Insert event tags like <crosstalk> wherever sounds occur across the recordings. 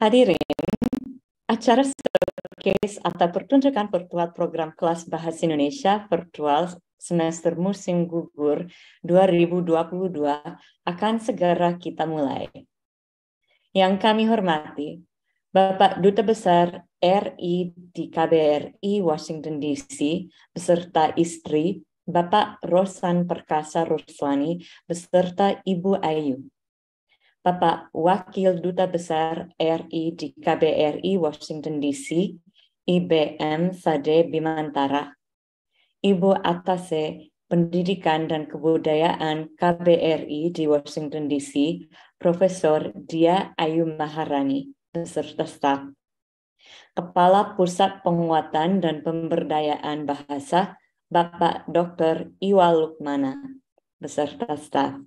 Hadirin, acara showcase atau pertunjukan virtual program kelas Bahasa Indonesia virtual semester musim gugur 2022 akan segera kita mulai. Yang kami hormati, Bapak Duta Besar RI di KBRI Washington DC beserta istri Bapak Rosan Perkasa Ruslani beserta Ibu Ayu. Bapak Wakil Duta Besar RI di KBRI Washington DC, IBM Sade Bimantara, Ibu Atase Pendidikan dan Kebudayaan KBRI di Washington DC, Profesor Dia Ayu Maharani, beserta staf. Kepala Pusat Penguatan dan Pemberdayaan Bahasa, Bapak Dr. Iwa Lukmana, beserta staf.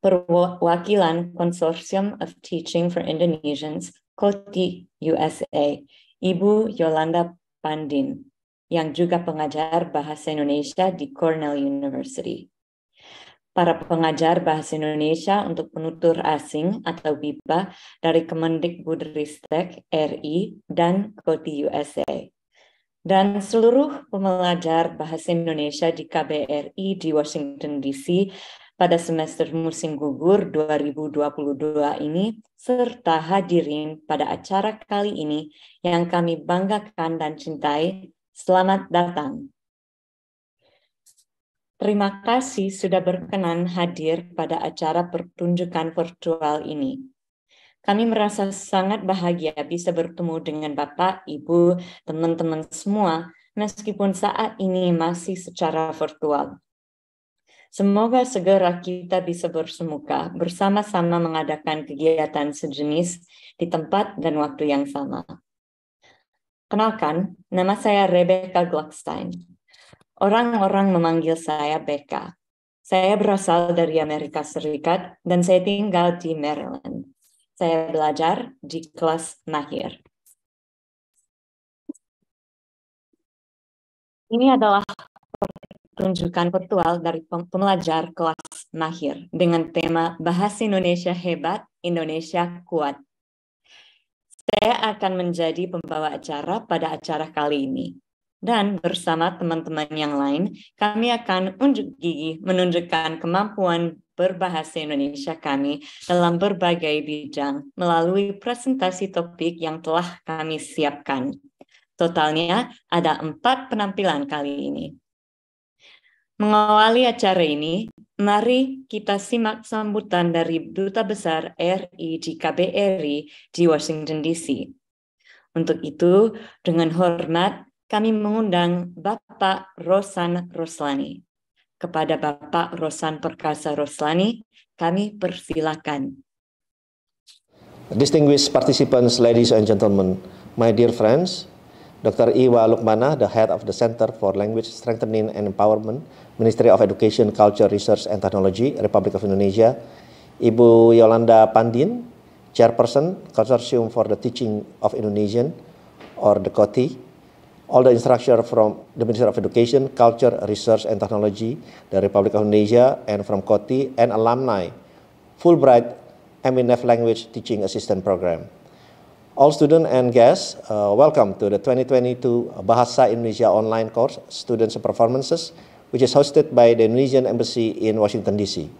Perwakilan konsorsium of Teaching for Indonesians, KOTI USA, Ibu Yolanda Pandin, yang juga pengajar bahasa Indonesia di Cornell University. Para pengajar bahasa Indonesia untuk penutur asing atau BIPA dari Kemendikbudristek RI dan KOTI USA. Dan seluruh pembelajar bahasa Indonesia di KBRI di Washington DC pada semester musim gugur 2022 ini serta hadirin pada acara kali ini yang kami banggakan dan cintai. Selamat datang. Terima kasih sudah berkenan hadir pada acara pertunjukan virtual ini. Kami merasa sangat bahagia bisa bertemu dengan Bapak, Ibu, teman-teman semua, meskipun saat ini masih secara virtual. Semoga segera kita bisa bersemuka bersama-sama mengadakan kegiatan sejenis di tempat dan waktu yang sama. Kenalkan, nama saya Rebecca Gluckstein. Orang-orang memanggil saya Becca. Saya berasal dari Amerika Serikat dan saya tinggal di Maryland. Saya belajar di kelas mahir. Ini adalah tunjukkan virtual dari pembelajar kelas mahir dengan tema Bahasa Indonesia Hebat, Indonesia Kuat. Saya akan menjadi pembawa acara pada acara kali ini. Dan bersama teman-teman yang lain, kami akan unjuk gigi menunjukkan kemampuan berbahasa Indonesia kami dalam berbagai bidang melalui presentasi topik yang telah kami siapkan. Totalnya ada empat penampilan kali ini. Mengawali acara ini, mari kita simak sambutan dari Duta Besar RI di KBRI di Washington DC. Untuk itu, dengan hormat kami mengundang Bapak Rosan Roslani. Kepada Bapak Rosan Perkasa Roslani, kami persilakan. Distinguished participants, ladies and gentlemen, my dear friends, Dr. Iwa Lukmana, the head of the Center for Language Strengthening and Empowerment Ministry of Education, Culture, Research and Technology Republic of Indonesia, Ibu Yolanda Pandin, Chairperson Consortium for the Teaching of Indonesian or the COTI, all the instructors from the Ministry of Education, Culture, Research and Technology, the Republic of Indonesia, and from COTI and alumni, Fulbright MNF Language Teaching Assistant Program. All students and guests, uh, welcome to the 2022 Bahasa Indonesia online course, Students' Performances, which is hosted by the Indonesian Embassy in Washington, D.C.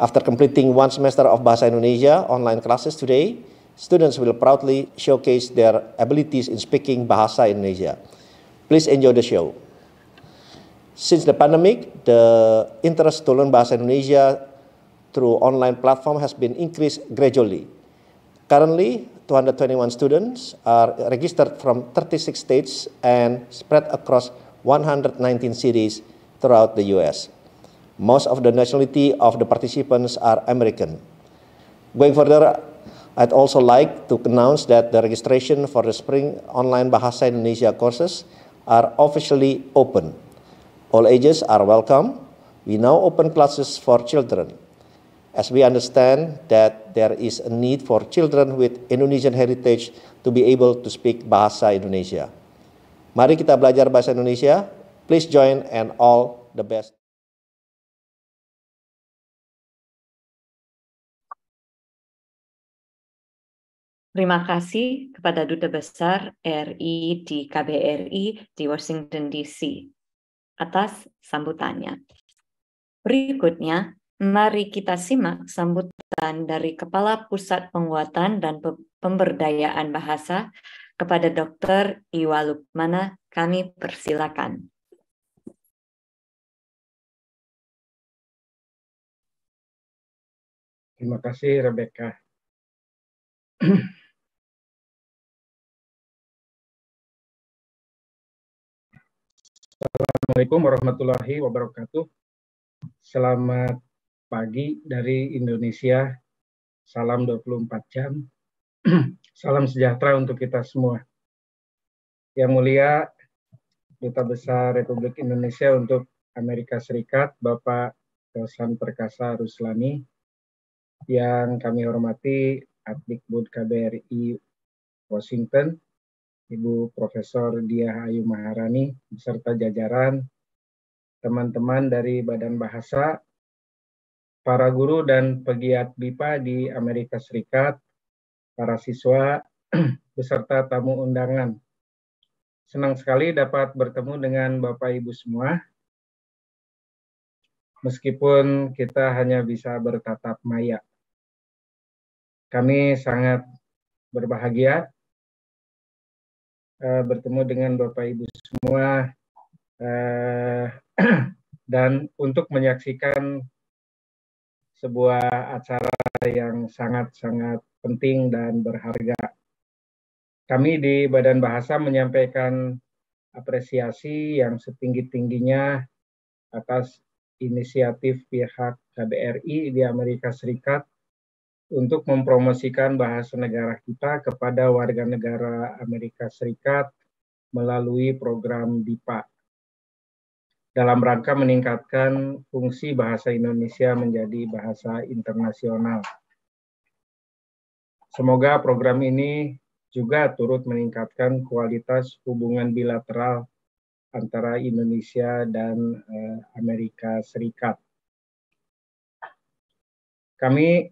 After completing one semester of Bahasa Indonesia online classes today, students will proudly showcase their abilities in speaking Bahasa Indonesia. Please enjoy the show. Since the pandemic, the interest to learn Bahasa Indonesia through online platform has been increased gradually. Currently, 221 students are registered from 36 states and spread across 119 cities throughout the US. Most of the nationality of the participants are American. Going further, I'd also like to announce that the registration for the Spring Online Bahasa Indonesia courses are officially open. All ages are welcome. We now open classes for children. As we understand that there is a need for children with Indonesian heritage to be able to speak Bahasa Indonesia. Mari kita belajar Bahasa Indonesia Please join and all the best. Terima kasih kepada Duta Besar RI di KBRI di Washington DC atas sambutannya. Berikutnya, mari kita simak sambutan dari Kepala Pusat Penguatan dan Pemberdayaan Bahasa kepada Dr. Iwa Lukmana. Kami persilakan. Terima kasih Rebecca. Assalamualaikum warahmatullahi wabarakatuh. Selamat pagi dari Indonesia. Salam 24 jam. Salam sejahtera untuk kita semua. Yang Mulia Duta Besar Republik Indonesia untuk Amerika Serikat, Bapak Rosan Perkasa Ruslani, yang kami hormati Adikbud KBRI Washington, Ibu Profesor Diah Ayu Maharani, beserta jajaran, teman-teman dari Badan Bahasa, para guru dan pegiat BIPA di Amerika Serikat, para siswa, <clears throat> beserta tamu undangan. Senang sekali dapat bertemu dengan Bapak Ibu semua. Meskipun kita hanya bisa bertatap maya. Kami sangat berbahagia uh, bertemu dengan Bapak Ibu semua uh, <clears throat> dan untuk menyaksikan sebuah acara yang sangat-sangat penting dan berharga. Kami di Badan Bahasa menyampaikan apresiasi yang setinggi-tingginya atas inisiatif pihak KBRI di Amerika Serikat untuk mempromosikan bahasa negara kita kepada warga negara Amerika Serikat melalui program DIPA dalam rangka meningkatkan fungsi bahasa Indonesia menjadi bahasa internasional. Semoga program ini juga turut meningkatkan kualitas hubungan bilateral antara Indonesia dan eh, Amerika Serikat. Kami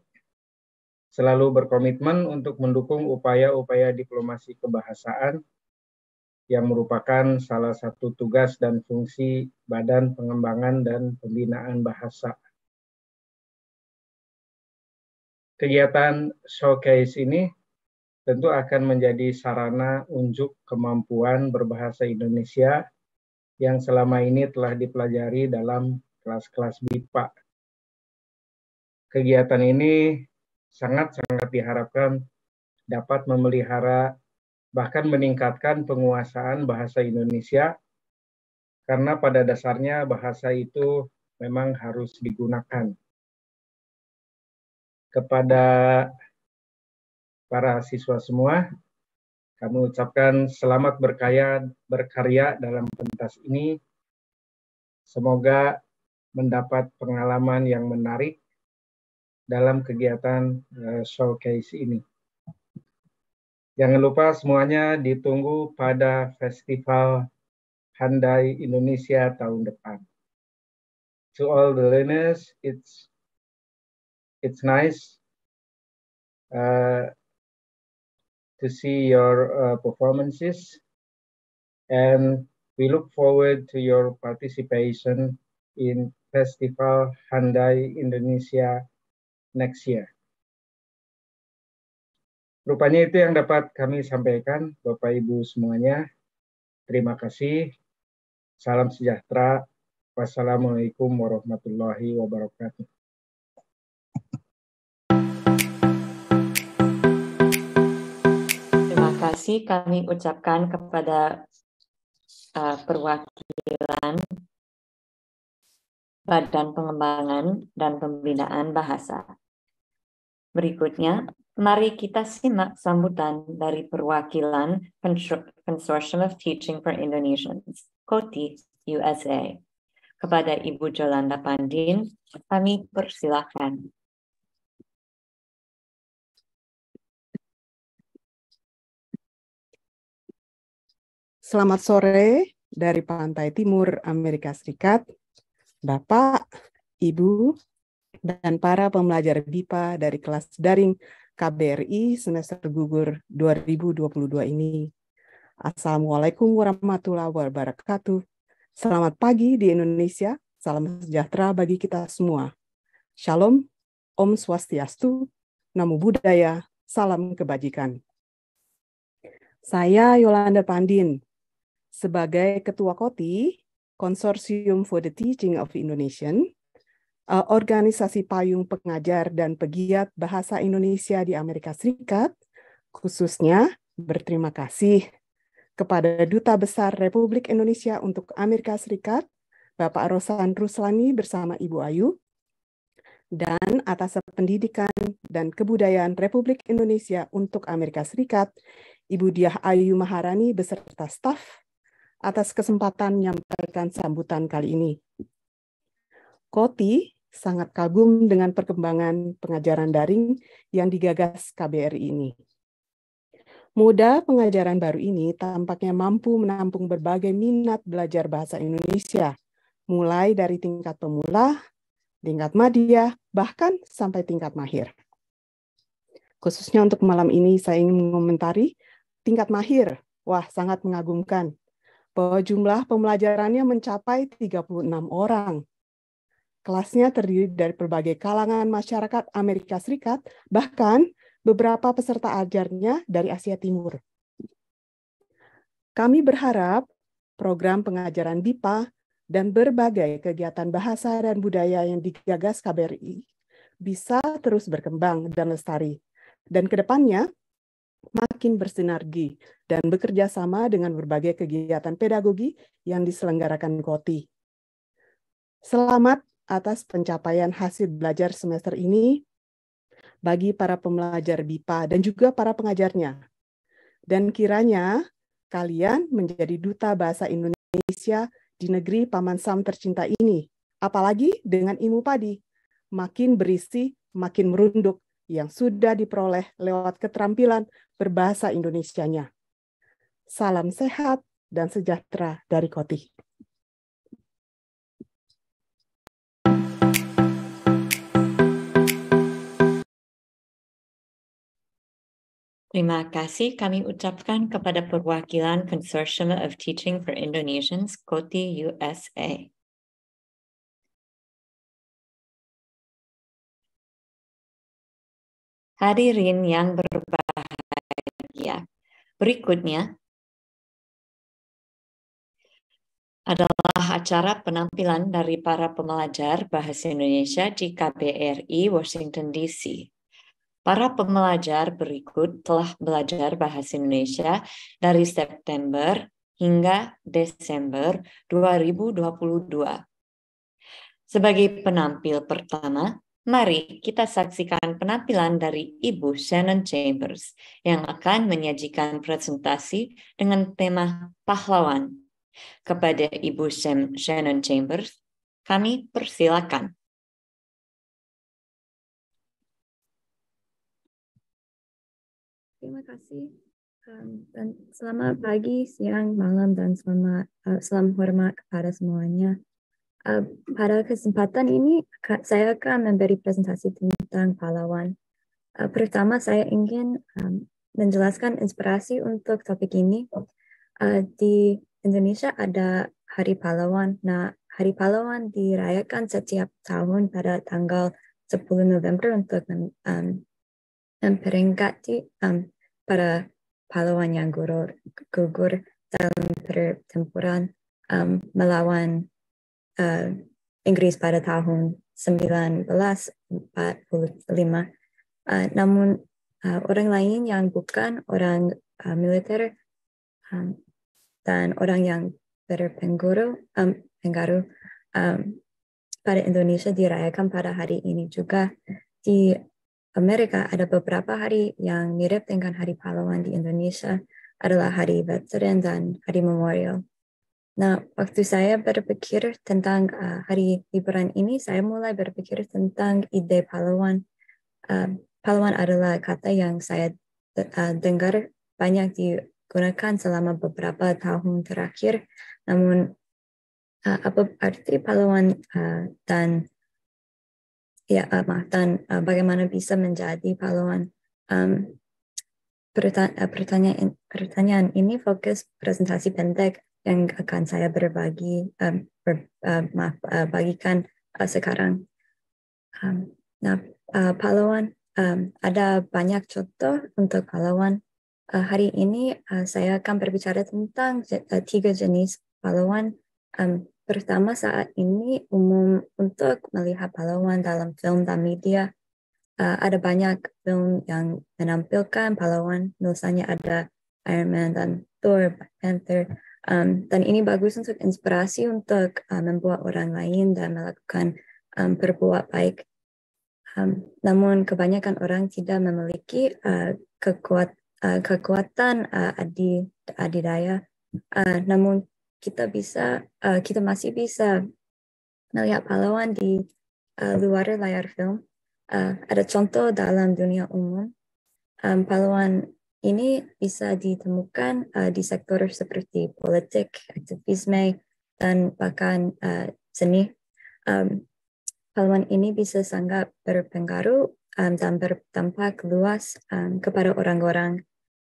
selalu berkomitmen untuk mendukung upaya-upaya diplomasi kebahasaan yang merupakan salah satu tugas dan fungsi Badan Pengembangan dan Pembinaan Bahasa. Kegiatan showcase ini tentu akan menjadi sarana unjuk kemampuan berbahasa Indonesia yang selama ini telah dipelajari dalam kelas-kelas BIPA. Kegiatan ini sangat-sangat diharapkan dapat memelihara bahkan meningkatkan penguasaan bahasa Indonesia karena pada dasarnya bahasa itu memang harus digunakan kepada para siswa semua. Kami ucapkan selamat berkaya, berkarya dalam pentas ini. Semoga mendapat pengalaman yang menarik dalam kegiatan uh, showcase ini. Jangan lupa semuanya ditunggu pada Festival Handai Indonesia tahun depan. To all the learners, it's it's nice uh, to see your uh, performances, and we look forward to your participation in Festival Handai Indonesia next year. Rupanya itu yang dapat kami sampaikan, Bapak Ibu semuanya. Terima kasih. Salam sejahtera. Wassalamualaikum warahmatullahi wabarakatuh. Terima kasih kami ucapkan kepada uh, perwakilan Badan Pengembangan dan Pembinaan Bahasa. Berikutnya, mari kita simak sambutan dari perwakilan Consortium of Teaching for Indonesians, KOTI USA. Kepada Ibu Jolanda Pandin, kami persilahkan. Selamat sore dari pantai timur Amerika Serikat. Bapak, Ibu, dan para pembelajar BIPA dari kelas daring KBRI semester gugur 2022 ini. Assalamualaikum warahmatullahi wabarakatuh. Selamat pagi di Indonesia. Salam sejahtera bagi kita semua. Shalom, Om Swastiastu, Namo Buddhaya, Salam Kebajikan. Saya Yolanda Pandin, sebagai Ketua KOTI, Konsorsium for the Teaching of Indonesian, Eh, organisasi payung pengajar dan pegiat bahasa Indonesia di Amerika Serikat, khususnya berterima kasih kepada Duta Besar Republik Indonesia untuk Amerika Serikat, Bapak Rosan Ruslani bersama Ibu Ayu, dan atas pendidikan dan kebudayaan Republik Indonesia untuk Amerika Serikat, Ibu Diah Ayu Maharani beserta staf atas kesempatan menyampaikan sambutan kali ini. Koti sangat kagum dengan perkembangan pengajaran daring yang digagas KBRI ini. Moda pengajaran baru ini tampaknya mampu menampung berbagai minat belajar bahasa Indonesia, mulai dari tingkat pemula, tingkat madya, bahkan sampai tingkat mahir. Khususnya untuk malam ini saya ingin mengomentari tingkat mahir. Wah, sangat mengagumkan bahwa jumlah pembelajarannya mencapai 36 orang Kelasnya terdiri dari berbagai kalangan masyarakat Amerika Serikat, bahkan beberapa peserta ajarnya dari Asia Timur. Kami berharap program pengajaran BIPA dan berbagai kegiatan bahasa dan budaya yang digagas KBRI bisa terus berkembang dan lestari. Dan kedepannya, makin bersinergi dan bekerja sama dengan berbagai kegiatan pedagogi yang diselenggarakan KOTI. Selamat atas pencapaian hasil belajar semester ini bagi para pembelajar BIPA dan juga para pengajarnya. Dan kiranya kalian menjadi duta bahasa Indonesia di negeri Paman Sam tercinta ini. Apalagi dengan ilmu padi, makin berisi, makin merunduk yang sudah diperoleh lewat keterampilan berbahasa Indonesianya. Salam sehat dan sejahtera dari Kotih Terima kasih kami ucapkan kepada perwakilan Consortium of Teaching for Indonesians, KOTI USA. Hadirin yang berbahagia, berikutnya adalah acara penampilan dari para pemelajar bahasa Indonesia di KBRI Washington DC. Para pembelajar berikut telah belajar bahasa Indonesia dari September hingga Desember 2022. Sebagai penampil pertama, mari kita saksikan penampilan dari Ibu Shannon Chambers yang akan menyajikan presentasi dengan tema pahlawan. Kepada Ibu Shannon Chambers, kami persilakan. Terima kasih. Um, dan selamat pagi, siang, malam, dan selamat uh, salam hormat kepada semuanya. Uh, pada kesempatan ini, saya akan memberi presentasi tentang pahlawan. Uh, pertama, saya ingin um, menjelaskan inspirasi untuk topik ini. Uh, di Indonesia ada Hari Pahlawan. Nah, Hari Pahlawan dirayakan setiap tahun pada tanggal 10 November untuk um, Emperingati um, para pahlawan yang gugur dalam pertempuran um, melawan uh, Inggris pada tahun 1945. Uh, eh, namun uh, orang lain yang bukan orang uh, militer um, dan orang yang berpengaruh um, pengaruh um, pada Indonesia dirayakan pada hari ini juga di Amerika ada beberapa hari yang mirip dengan Hari Pahlawan di Indonesia adalah Hari Veteran dan Hari Memorial. Nah, waktu saya berpikir tentang uh, hari liburan ini, saya mulai berpikir tentang ide pahlawan. Uh, pahlawan adalah kata yang saya uh, dengar banyak digunakan selama beberapa tahun terakhir. Namun, uh, apa arti pahlawan uh, dan ya apa dan uh, eh, bagaimana bisa menjadi pahlawan. Um, eh, pertanyaan pertanyaan ini fokus presentasi pendek yang akan saya berbagi um, ber, uh, maaf uh, bagikan uh, sekarang. Um, nah uh, pahlawan um, ada banyak contoh untuk pahlawan. Uh, hari ini uh, saya akan berbicara tentang uh, tiga jenis pahlawan um, terutama saat ini umum untuk melihat pahlawan dalam film dan media. Uh, eh, ada banyak film yang menampilkan pahlawan, misalnya ada Iron Man dan Thor, Panther, um, dan ini bagus untuk inspirasi untuk uh, membuat orang lain dan melakukan um, berbuat baik. Um, namun kebanyakan orang tidak memiliki uh, kekuat, uh, kekuatan uh, adi, adidaya, uh, namun kita bisa uh, kita masih bisa melihat pahlawan di uh, luar layar film. Uh, ada contoh dalam dunia umum um, pahlawan ini bisa ditemukan uh, di sektor seperti politik, aktivisme, dan bahkan uh, seni. Um, pahlawan ini bisa sangat berpengaruh um, dan berdampak luas um, kepada orang-orang.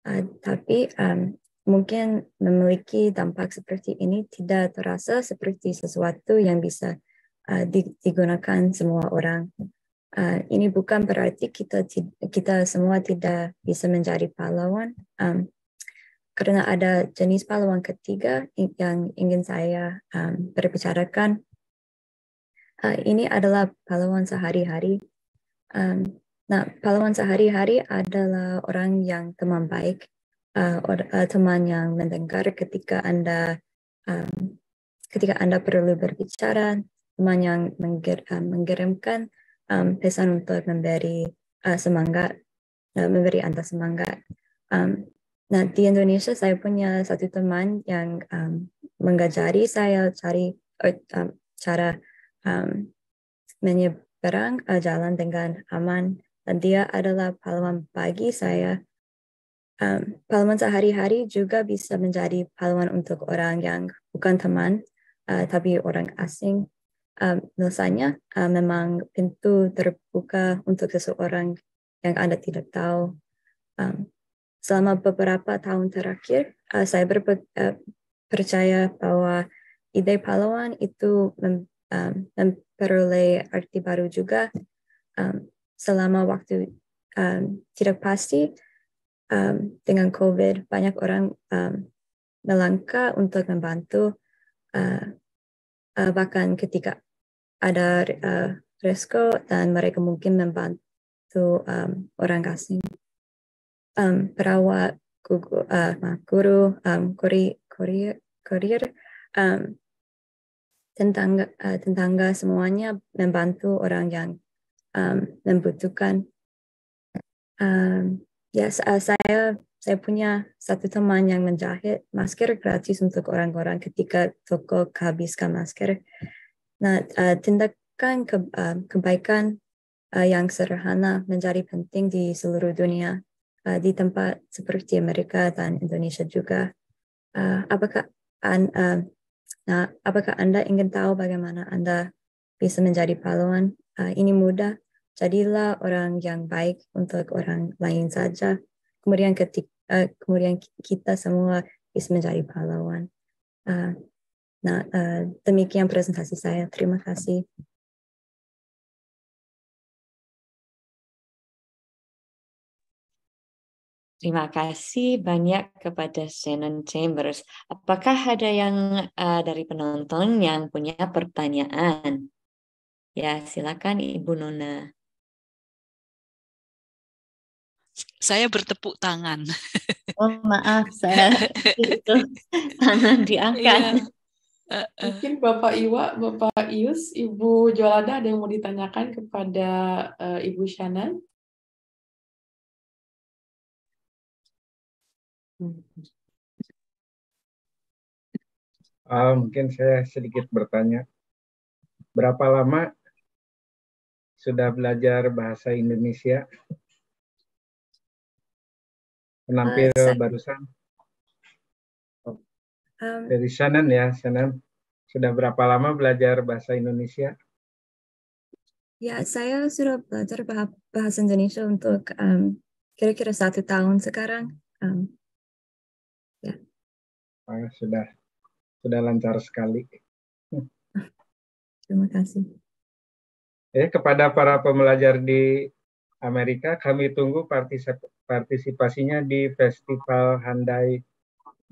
Uh, tapi um, mungkin memiliki dampak seperti ini tidak terasa seperti sesuatu yang bisa eh, digunakan semua orang. Eh, ini bukan berarti kita kita semua tidak bisa menjadi pahlawan, karena ada jenis pahlawan ketiga yang ingin saya um, berbicarakan. Eh, ini adalah pahlawan sehari-hari. nah, pahlawan sehari-hari adalah orang yang teman baik uh, or, uh, teman yang mendengar ketika anda um, ketika anda perlu berbicara teman yang mengger, uh, eh, mengirimkan um, pesan untuk memberi uh, semangat uh, memberi anda semangat um, nah di Indonesia saya punya satu teman yang um, mengajari saya cari uh, cara um, menyeberang uh, jalan dengan aman dan dia adalah pahlawan pagi saya Um, pahlawan sehari-hari juga bisa menjadi pahlawan untuk orang yang bukan teman, uh, tapi orang asing. Um, misalnya, uh, eh, memang pintu terbuka untuk seseorang yang Anda tidak tahu. Um, selama beberapa tahun terakhir, uh, saya berpe uh, percaya bahwa ide pahlawan itu mem um, memperoleh arti baru juga um, selama waktu um, tidak pasti um, dengan COVID banyak orang um, melangkah untuk membantu uh, uh, bahkan ketika ada uh, eh, resiko dan mereka mungkin membantu um, orang asing. Um, perawat, guru, uh, guru um, kurir, kurir, kurir um, tentang uh, tetangga semuanya membantu orang yang um, membutuhkan. Um, Ya, eh, saya saya punya satu teman yang menjahit masker gratis untuk orang-orang ketika toko kehabiskan masker. Nah, uh, tindakan ke, uh, kebaikan uh, yang sederhana menjadi penting di seluruh dunia, uh, di tempat seperti Amerika dan Indonesia juga. Uh, apakah an, uh, nah, apakah Anda ingin tahu bagaimana Anda bisa menjadi pahlawan? Uh, ini mudah. Jadilah orang yang baik untuk orang lain saja. Kemudian ketika, uh, eh, kemudian kita semua bisa menjadi pahlawan. Uh, nah, uh, demikian presentasi saya. Terima kasih. Terima kasih banyak kepada Shannon Chambers. Apakah ada yang uh, dari penonton yang punya pertanyaan? Ya, silakan Ibu Nona saya bertepuk tangan. Oh maaf, saya itu tangan diangkat. Iya. Mungkin Bapak Iwa, Bapak Ius, Ibu Jolada ada yang mau ditanyakan kepada uh, Ibu Shana? Uh, mungkin saya sedikit bertanya, berapa lama sudah belajar bahasa Indonesia? penampil uh, barusan um, dari Shannon ya Shannon sudah berapa lama belajar bahasa Indonesia? Ya saya sudah belajar bahasa Indonesia untuk kira kira-kira satu tahun sekarang. Um, ya. Ah, sudah sudah lancar sekali. <laughs> Terima kasih. Eh kepada para pembelajar di Amerika. Kami tunggu partisipasinya di Festival Handai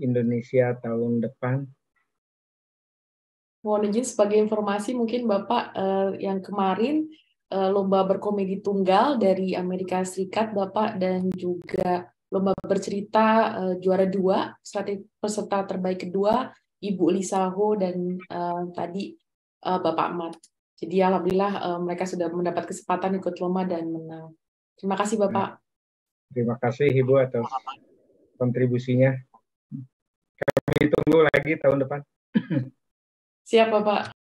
Indonesia tahun depan. Mohon izin sebagai informasi mungkin Bapak eh, yang kemarin eh, lomba berkomedi tunggal dari Amerika Serikat Bapak dan juga lomba bercerita eh, juara dua peserta terbaik kedua Ibu Lisa Ho dan eh, tadi eh, Bapak Mat. Jadi alhamdulillah eh, mereka sudah mendapat kesempatan ikut lomba dan menang. Terima kasih ya. Bapak. Terima kasih Ibu atas kontribusinya. Kami tunggu lagi tahun depan. Siap Bapak.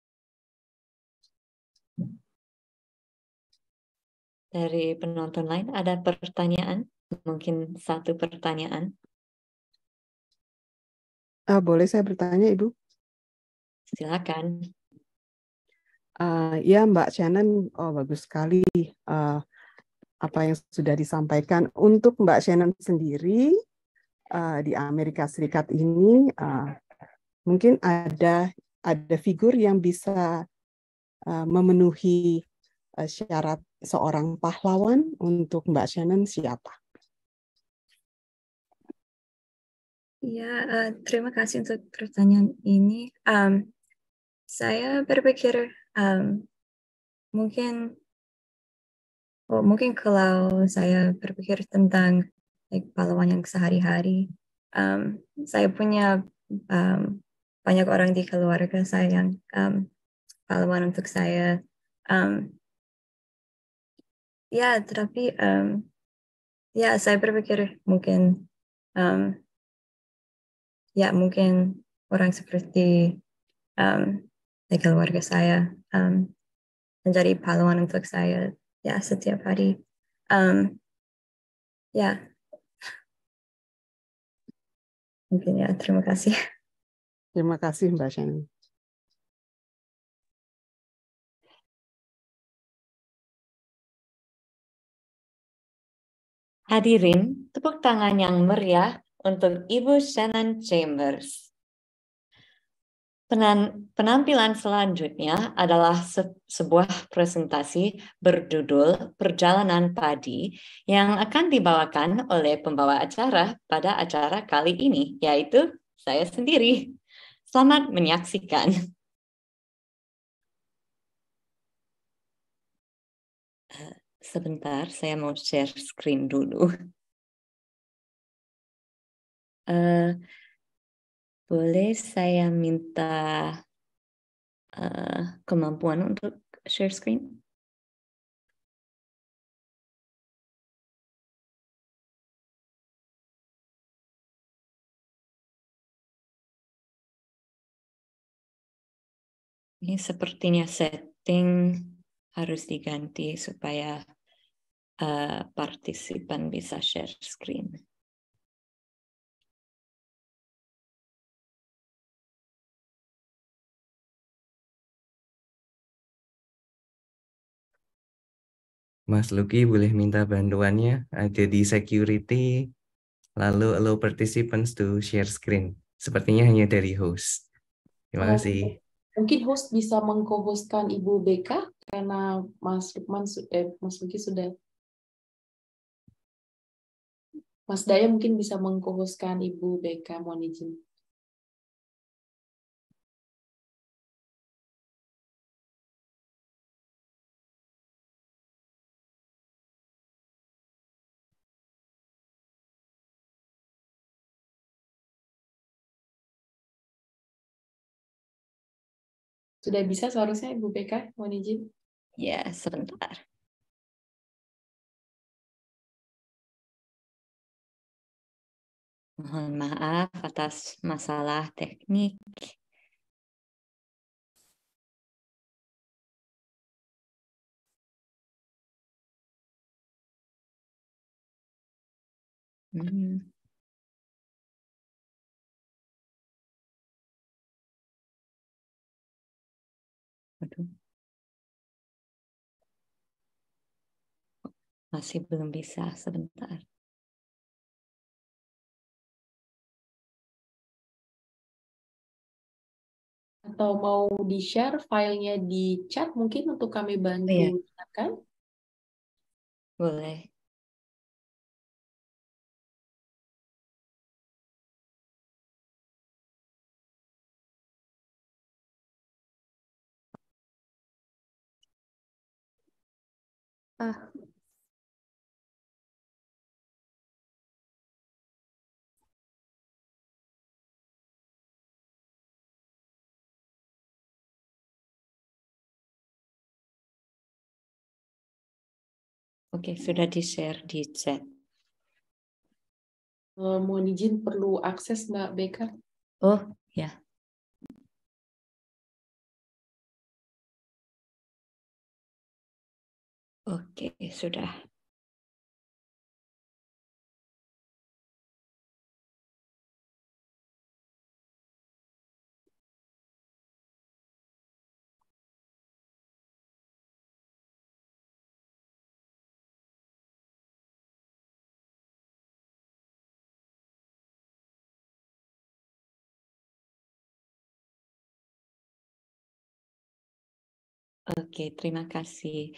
Dari penonton lain ada pertanyaan? Mungkin satu pertanyaan. Ah, boleh saya bertanya, Ibu? Silakan uh, ya Mbak Shannon, oh bagus sekali uh, apa yang sudah disampaikan. Untuk Mbak Shannon sendiri uh, di Amerika Serikat ini, uh, mungkin ada ada figur yang bisa uh, memenuhi uh, syarat seorang pahlawan untuk Mbak Shannon siapa? Ya, uh, terima kasih untuk pertanyaan ini. Um, saya berpikir um, mungkin oh, mungkin kalau saya berpikir tentang like, pahlawan yang sehari-hari, um, saya punya um, banyak orang di keluarga saya yang um, pahlawan untuk saya. Um, ya, tetapi um, ya saya berpikir mungkin um, ya mungkin orang seperti um, di keluarga saya um, menjadi pahlawan untuk saya ya setiap hari um, ya mungkin ya terima kasih terima kasih mbak Shani Hadirin, tepuk tangan yang meriah untuk Ibu Shannon Chambers. Penan, penampilan selanjutnya adalah se, sebuah presentasi berjudul Perjalanan Padi yang akan dibawakan oleh pembawa acara pada acara kali ini, yaitu saya sendiri. Selamat menyaksikan. Sebentar, saya mau share screen dulu. Uh, boleh saya minta uh, kemampuan untuk share screen? Ini sepertinya setting harus diganti supaya uh, partisipan bisa share screen. Mas Luki boleh minta bantuannya ada di security, lalu allow participants to share screen. Sepertinya hanya dari host. Terima oh, kasih. Mungkin host bisa mengkohostkan Ibu BK karena Mas Lukman eh, Mas Luki sudah Mas Daya mungkin bisa mengkohostkan Ibu BK mohon izin. Sudah bisa seharusnya Ibu PK, mohon izin. Ya, sebentar. Mohon maaf atas masalah teknik. Hmm. Masih belum bisa sebentar. atau mau di-share filenya di chat mungkin untuk kami bantu ya iya. Boleh. Ah, Oke, okay, sudah di-share di chat. Uh, eh, mohon izin perlu akses Mbak Beka. Oh, ya. Yeah. Oke, okay, sudah Oke, terima kasih.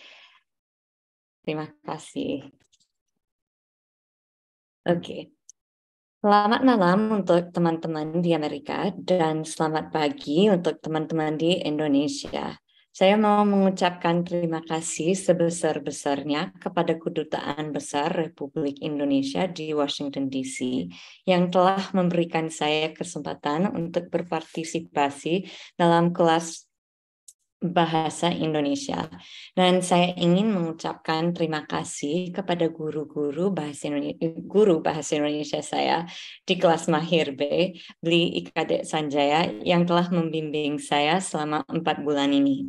Terima kasih. Oke. Selamat malam untuk teman-teman di Amerika dan selamat pagi untuk teman-teman di Indonesia. Saya mau mengucapkan terima kasih sebesar-besarnya kepada Kedutaan Besar Republik Indonesia di Washington DC yang telah memberikan saya kesempatan untuk berpartisipasi dalam kelas bahasa Indonesia. Dan saya ingin mengucapkan terima kasih kepada guru-guru bahasa Indonesia, guru bahasa Indonesia saya di kelas Mahir B, Bli Ikade Sanjaya yang telah membimbing saya selama empat bulan ini.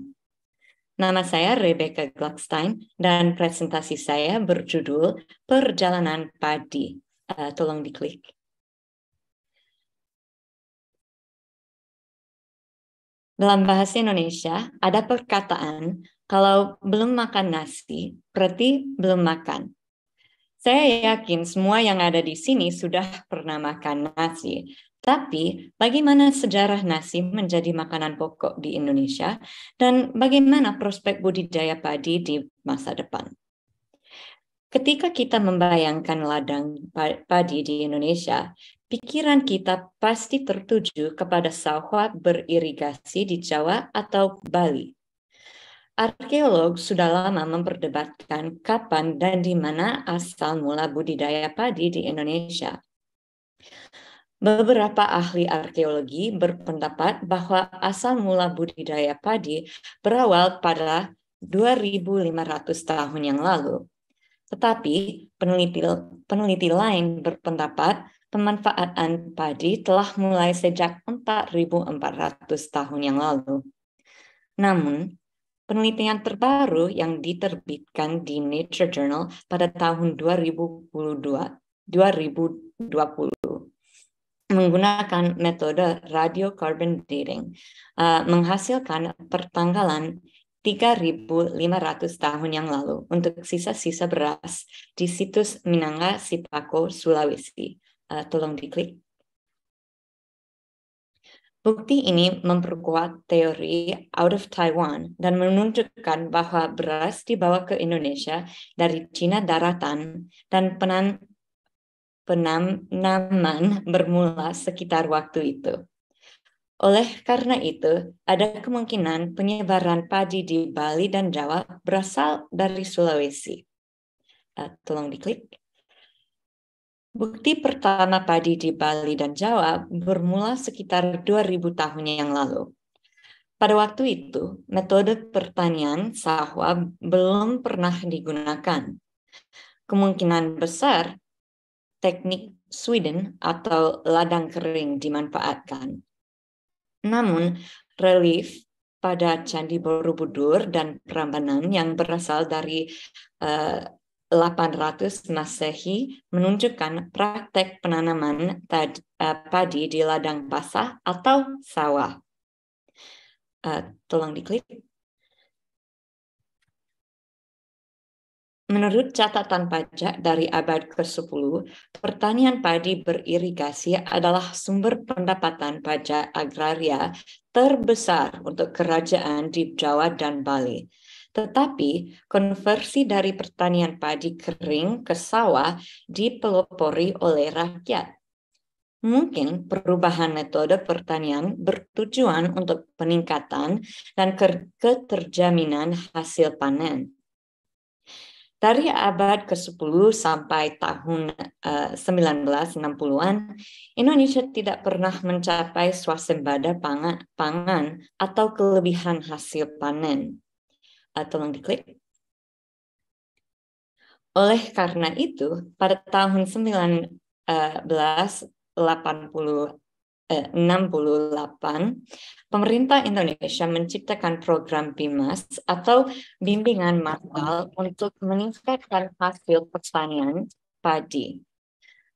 Nama saya Rebecca Gluckstein dan presentasi saya berjudul Perjalanan Padi. Uh, tolong diklik. Dalam bahasa Indonesia, ada perkataan kalau belum makan nasi, berarti belum makan. Saya yakin semua yang ada di sini sudah pernah makan nasi. Tapi bagaimana sejarah nasi menjadi makanan pokok di Indonesia dan bagaimana prospek budidaya padi di masa depan? Ketika kita membayangkan ladang padi di Indonesia, pikiran kita pasti tertuju kepada sawah beririgasi di Jawa atau Bali. Arkeolog sudah lama memperdebatkan kapan dan di mana asal mula budidaya padi di Indonesia. Beberapa ahli arkeologi berpendapat bahwa asal mula budidaya padi berawal pada 2.500 tahun yang lalu. Tetapi peneliti, peneliti lain berpendapat pemanfaatan padi telah mulai sejak 4.400 tahun yang lalu. Namun, penelitian terbaru yang diterbitkan di Nature Journal pada tahun 2022, 2020 menggunakan metode radiocarbon dating uh, menghasilkan pertanggalan 3.500 tahun yang lalu untuk sisa-sisa beras di situs Minanga Sipako, Sulawesi uh, tolong diklik. Bukti ini memperkuat teori out of Taiwan dan menunjukkan bahwa beras dibawa ke Indonesia dari Cina daratan dan penan penanaman bermula sekitar waktu itu. Oleh karena itu, ada kemungkinan penyebaran padi di Bali dan Jawa berasal dari Sulawesi. Uh, tolong diklik. Bukti pertama padi di Bali dan Jawa bermula sekitar 2000 tahun yang lalu. Pada waktu itu, metode pertanian sahwa belum pernah digunakan. Kemungkinan besar, teknik Sweden atau ladang kering dimanfaatkan. Namun, relief pada Candi Borobudur dan Prambanan yang berasal dari uh, 800 Masehi menunjukkan praktek penanaman eh, padi di ladang basah atau sawah. Uh, tolong diklik. Menurut catatan pajak dari abad ke-10, pertanian padi beririgasi adalah sumber pendapatan pajak agraria terbesar untuk kerajaan di Jawa dan Bali tetapi konversi dari pertanian padi kering ke sawah dipelopori oleh rakyat. Mungkin perubahan metode pertanian bertujuan untuk peningkatan dan keterjaminan hasil panen. Dari abad ke-10 sampai tahun uh, eh, 1960-an, Indonesia tidak pernah mencapai swasembada pangan, pangan atau kelebihan hasil panen uh, tolong diklik. Oleh karena itu, pada tahun 1988, eh, pemerintah Indonesia menciptakan program BIMAS atau Bimbingan masal untuk meningkatkan hasil pertanian padi.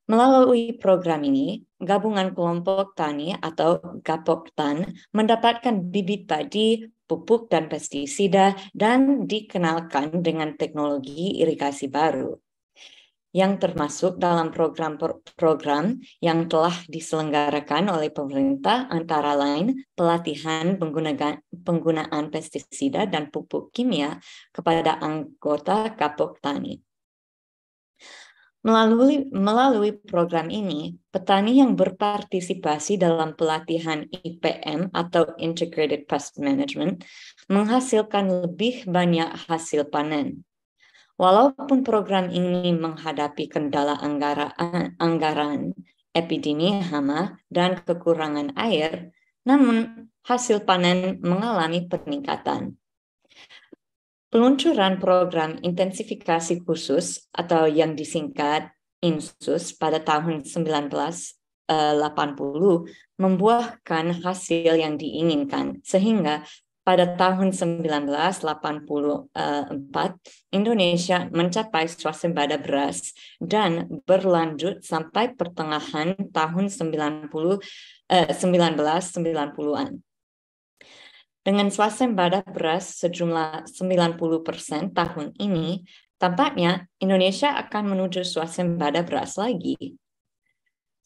Melalui program ini, gabungan kelompok tani atau Gapoktan mendapatkan bibit padi, pupuk dan pestisida dan dikenalkan dengan teknologi irigasi baru yang termasuk dalam program-program yang telah diselenggarakan oleh pemerintah antara lain pelatihan penggunaan, penggunaan pestisida dan pupuk kimia kepada anggota kapok tani. Melalui, melalui program ini, petani yang berpartisipasi dalam pelatihan IPM atau Integrated Pest Management menghasilkan lebih banyak hasil panen. Walaupun program ini menghadapi kendala anggaran, anggaran epidemi hama dan kekurangan air, namun hasil panen mengalami peningkatan. Peluncuran program intensifikasi khusus atau yang disingkat INSUS pada tahun 1980 uh, membuahkan hasil yang diinginkan sehingga pada tahun 1984 uh, Indonesia mencapai swasembada beras dan berlanjut sampai pertengahan tahun 1990-an. Dengan swasembada beras sejumlah 90% persen tahun ini, tampaknya Indonesia akan menuju swasembada beras lagi.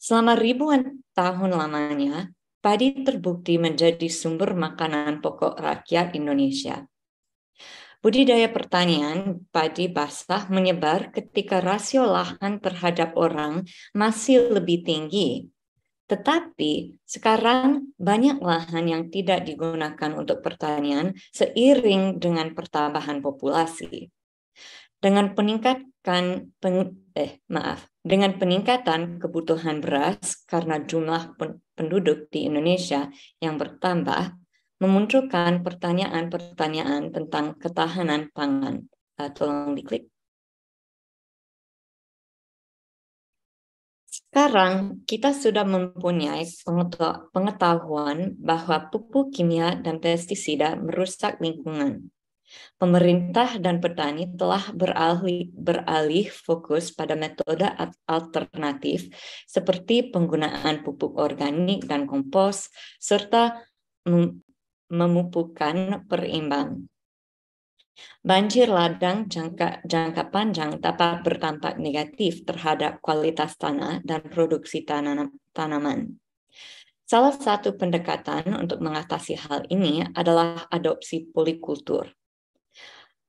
Selama ribuan tahun lamanya, padi terbukti menjadi sumber makanan pokok rakyat Indonesia. Budidaya pertanian padi basah menyebar ketika rasio lahan terhadap orang masih lebih tinggi tetapi sekarang banyak lahan yang tidak digunakan untuk pertanian seiring dengan pertambahan populasi. Dengan peningkatan peng, eh maaf, dengan peningkatan kebutuhan beras karena jumlah penduduk di Indonesia yang bertambah memunculkan pertanyaan-pertanyaan tentang ketahanan pangan. Uh, tolong diklik. Sekarang kita sudah mempunyai pengetahuan bahwa pupuk kimia dan pestisida merusak lingkungan. Pemerintah dan petani telah beralih, beralih fokus pada metode alternatif seperti penggunaan pupuk organik dan kompos serta memupukan perimbang. Banjir ladang jangka, jangka panjang dapat berdampak negatif terhadap kualitas tanah dan produksi tanam, tanaman. Salah satu pendekatan untuk mengatasi hal ini adalah adopsi polikultur.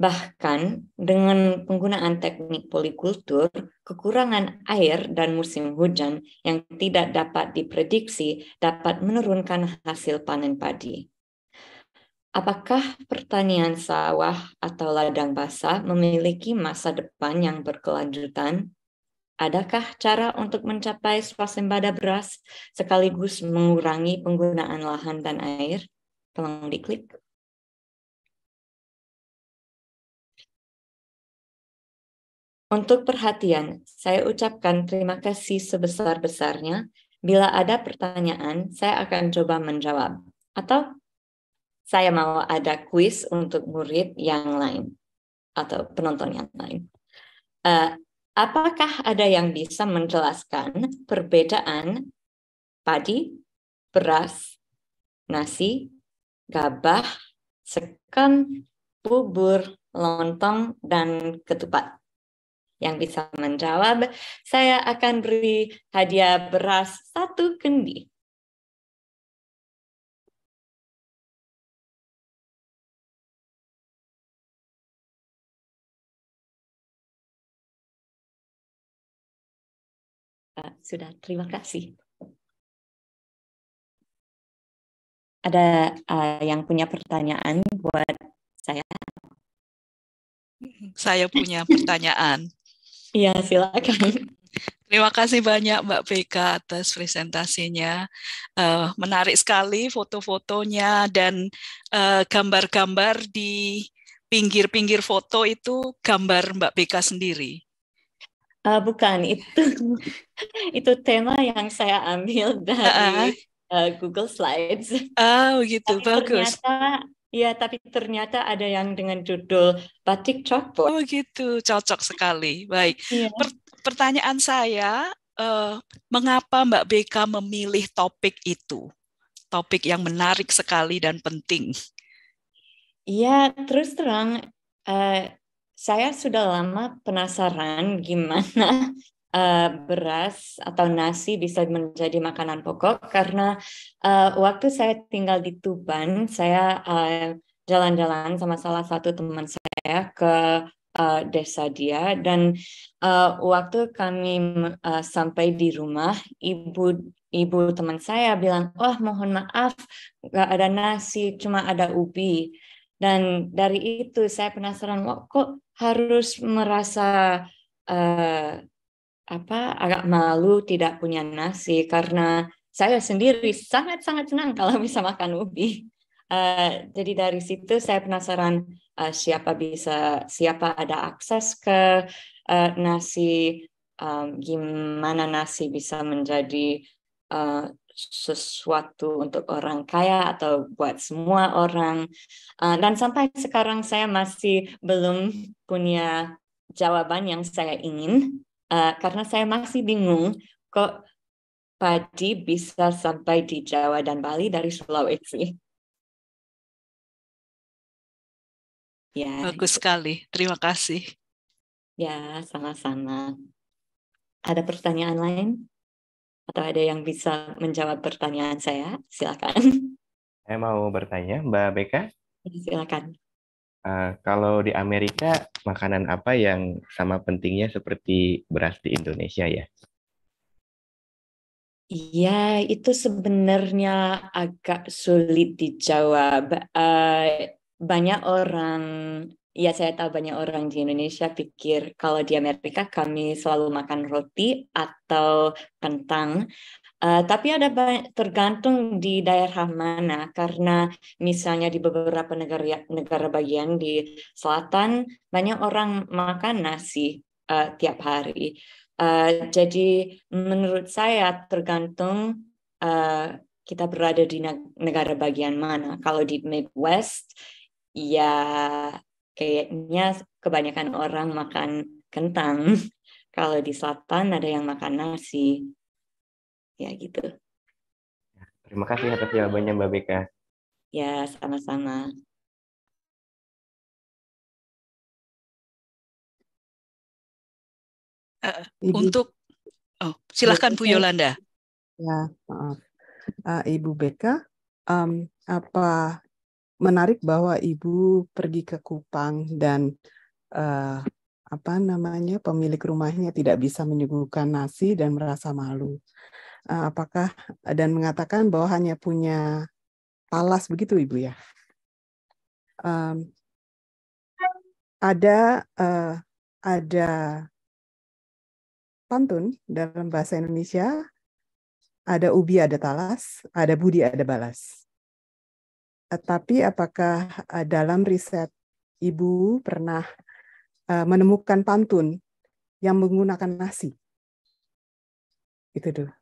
Bahkan dengan penggunaan teknik polikultur, kekurangan air dan musim hujan yang tidak dapat diprediksi dapat menurunkan hasil panen padi. Apakah pertanian sawah atau ladang basah memiliki masa depan yang berkelanjutan? Adakah cara untuk mencapai swasembada beras sekaligus mengurangi penggunaan lahan dan air? Tolong diklik. Untuk perhatian, saya ucapkan terima kasih sebesar-besarnya. Bila ada pertanyaan, saya akan coba menjawab. Atau saya mau ada kuis untuk murid yang lain atau penonton yang lain. Uh, apakah ada yang bisa menjelaskan perbedaan padi, beras, nasi, gabah, sekam, bubur, lontong, dan ketupat? Yang bisa menjawab, saya akan beri hadiah beras satu kendi. Pak Sudah. Terima kasih. Ada uh, yang punya pertanyaan buat saya? Saya punya pertanyaan. <laughs> Iya, silakan. Terima kasih banyak Mbak PK atas presentasinya. Uh, menarik sekali foto-fotonya dan gambar eh, gambar-gambar di pinggir-pinggir foto itu gambar Mbak PK sendiri. Uh, bukan itu <laughs> itu tema yang saya ambil <laughs> dari uh, -uh. uh Google Slides. Oh gitu tapi bagus. Ternyata ya tapi ternyata ada yang dengan judul batik Cokpo. Oh gitu, cocok sekali. Baik. Yeah. Per pertanyaan saya, uh, mengapa Mbak BK memilih topik itu? Topik yang menarik sekali dan penting. Iya, terus terang uh, saya sudah lama penasaran gimana uh, <laughs> beras atau nasi bisa menjadi makanan pokok karena uh, waktu saya tinggal di Tuban, saya eh, jalan-jalan uh, sama salah satu teman saya ke uh, desa dia dan uh, waktu kami uh, sampai di rumah, ibu ibu teman saya bilang, "Wah, oh, mohon maaf, nggak ada nasi, cuma ada ubi." Dan dari itu saya penasaran kok harus merasa uh, apa agak malu tidak punya nasi karena saya sendiri sangat-sangat senang <laughs> kalau bisa makan ubi. Uh, jadi dari situ saya penasaran uh, siapa bisa siapa ada akses ke uh, nasi um, gimana nasi bisa menjadi uh, sesuatu untuk orang kaya atau buat semua orang. Uh, dan sampai sekarang saya masih belum punya jawaban yang saya ingin uh, karena saya masih bingung kok padi bisa sampai di Jawa dan Bali dari Sulawesi. Ya. Bagus sekali. Terima kasih. Ya, sama-sama. Ada pertanyaan lain? atau ada yang bisa menjawab pertanyaan saya? Silakan. Saya mau bertanya, Mbak Beka. Silakan. Uh, kalau di Amerika, makanan apa yang sama pentingnya seperti beras di Indonesia ya? Iya, itu sebenarnya agak sulit dijawab. Uh, banyak orang ya saya tahu banyak orang di Indonesia pikir kalau di Amerika kami selalu makan roti atau kentang. Uh, tapi ada banyak, tergantung di daerah mana karena misalnya di beberapa negara negara bagian di selatan banyak orang makan nasi uh, tiap hari. Uh, jadi menurut saya tergantung uh, kita berada di negara bagian mana. Kalau di Midwest ya kayaknya kebanyakan orang makan kentang. <laughs> Kalau di selatan ada yang makan nasi. Ya gitu. Terima kasih atas jawabannya Mbak Beka. Ya, sama-sama. Uh, untuk oh silahkan Bu Yolanda. Ya maaf, uh, Ibu Beka, um, apa menarik bahwa ibu pergi ke Kupang dan uh, apa namanya pemilik rumahnya tidak bisa menyuguhkan nasi dan merasa malu. Uh, apakah dan mengatakan bahwa hanya punya talas begitu ibu ya? Um, ada uh, ada pantun dalam bahasa Indonesia ada ubi ada talas, ada budi ada balas Eh, tapi apakah eh, dalam riset Ibu pernah eh, menemukan pantun yang menggunakan nasi? Itu dulu.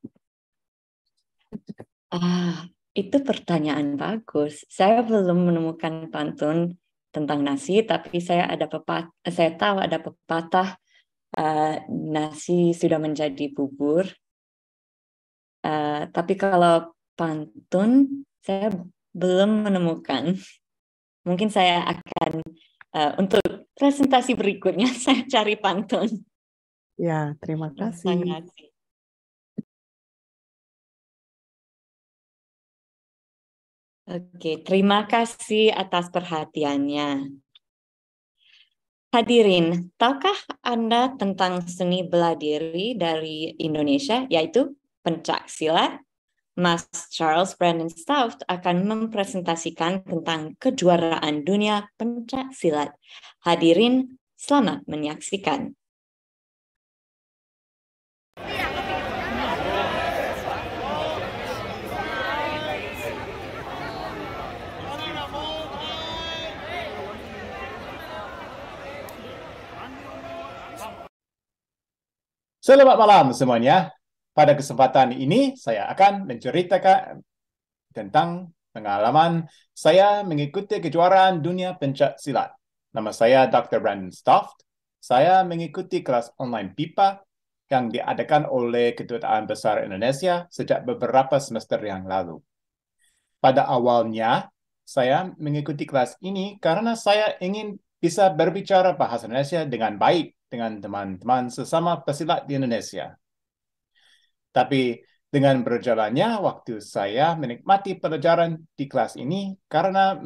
Ah, itu pertanyaan bagus. Saya belum menemukan pantun tentang nasi, tapi saya ada pepat. saya tahu ada pepatah uh, nasi sudah menjadi bubur. Uh, tapi kalau pantun, saya belum menemukan. Mungkin saya akan uh, untuk presentasi berikutnya <laughs> saya cari pantun. Ya, terima kasih. Terima kasih. Oke, terima kasih atas perhatiannya. Hadirin, tahukah Anda tentang seni bela diri dari Indonesia, yaitu pencak silat, Mas Charles Brandon Stout akan mempresentasikan tentang kejuaraan dunia pencak silat. Hadirin, selamat menyaksikan. Selamat malam semuanya. Pada kesempatan ini, saya akan menceritakan tentang pengalaman saya mengikuti kejuaraan dunia pencak silat. Nama saya Dr. Brandon Stoft. Saya mengikuti kelas online pipa yang diadakan oleh Kedutaan Besar Indonesia sejak beberapa semester yang lalu. Pada awalnya, saya mengikuti kelas ini karena saya ingin bisa berbicara bahasa Indonesia dengan baik dengan teman-teman sesama pesilat di Indonesia. Tapi dengan berjalannya waktu saya menikmati pelajaran di kelas ini karena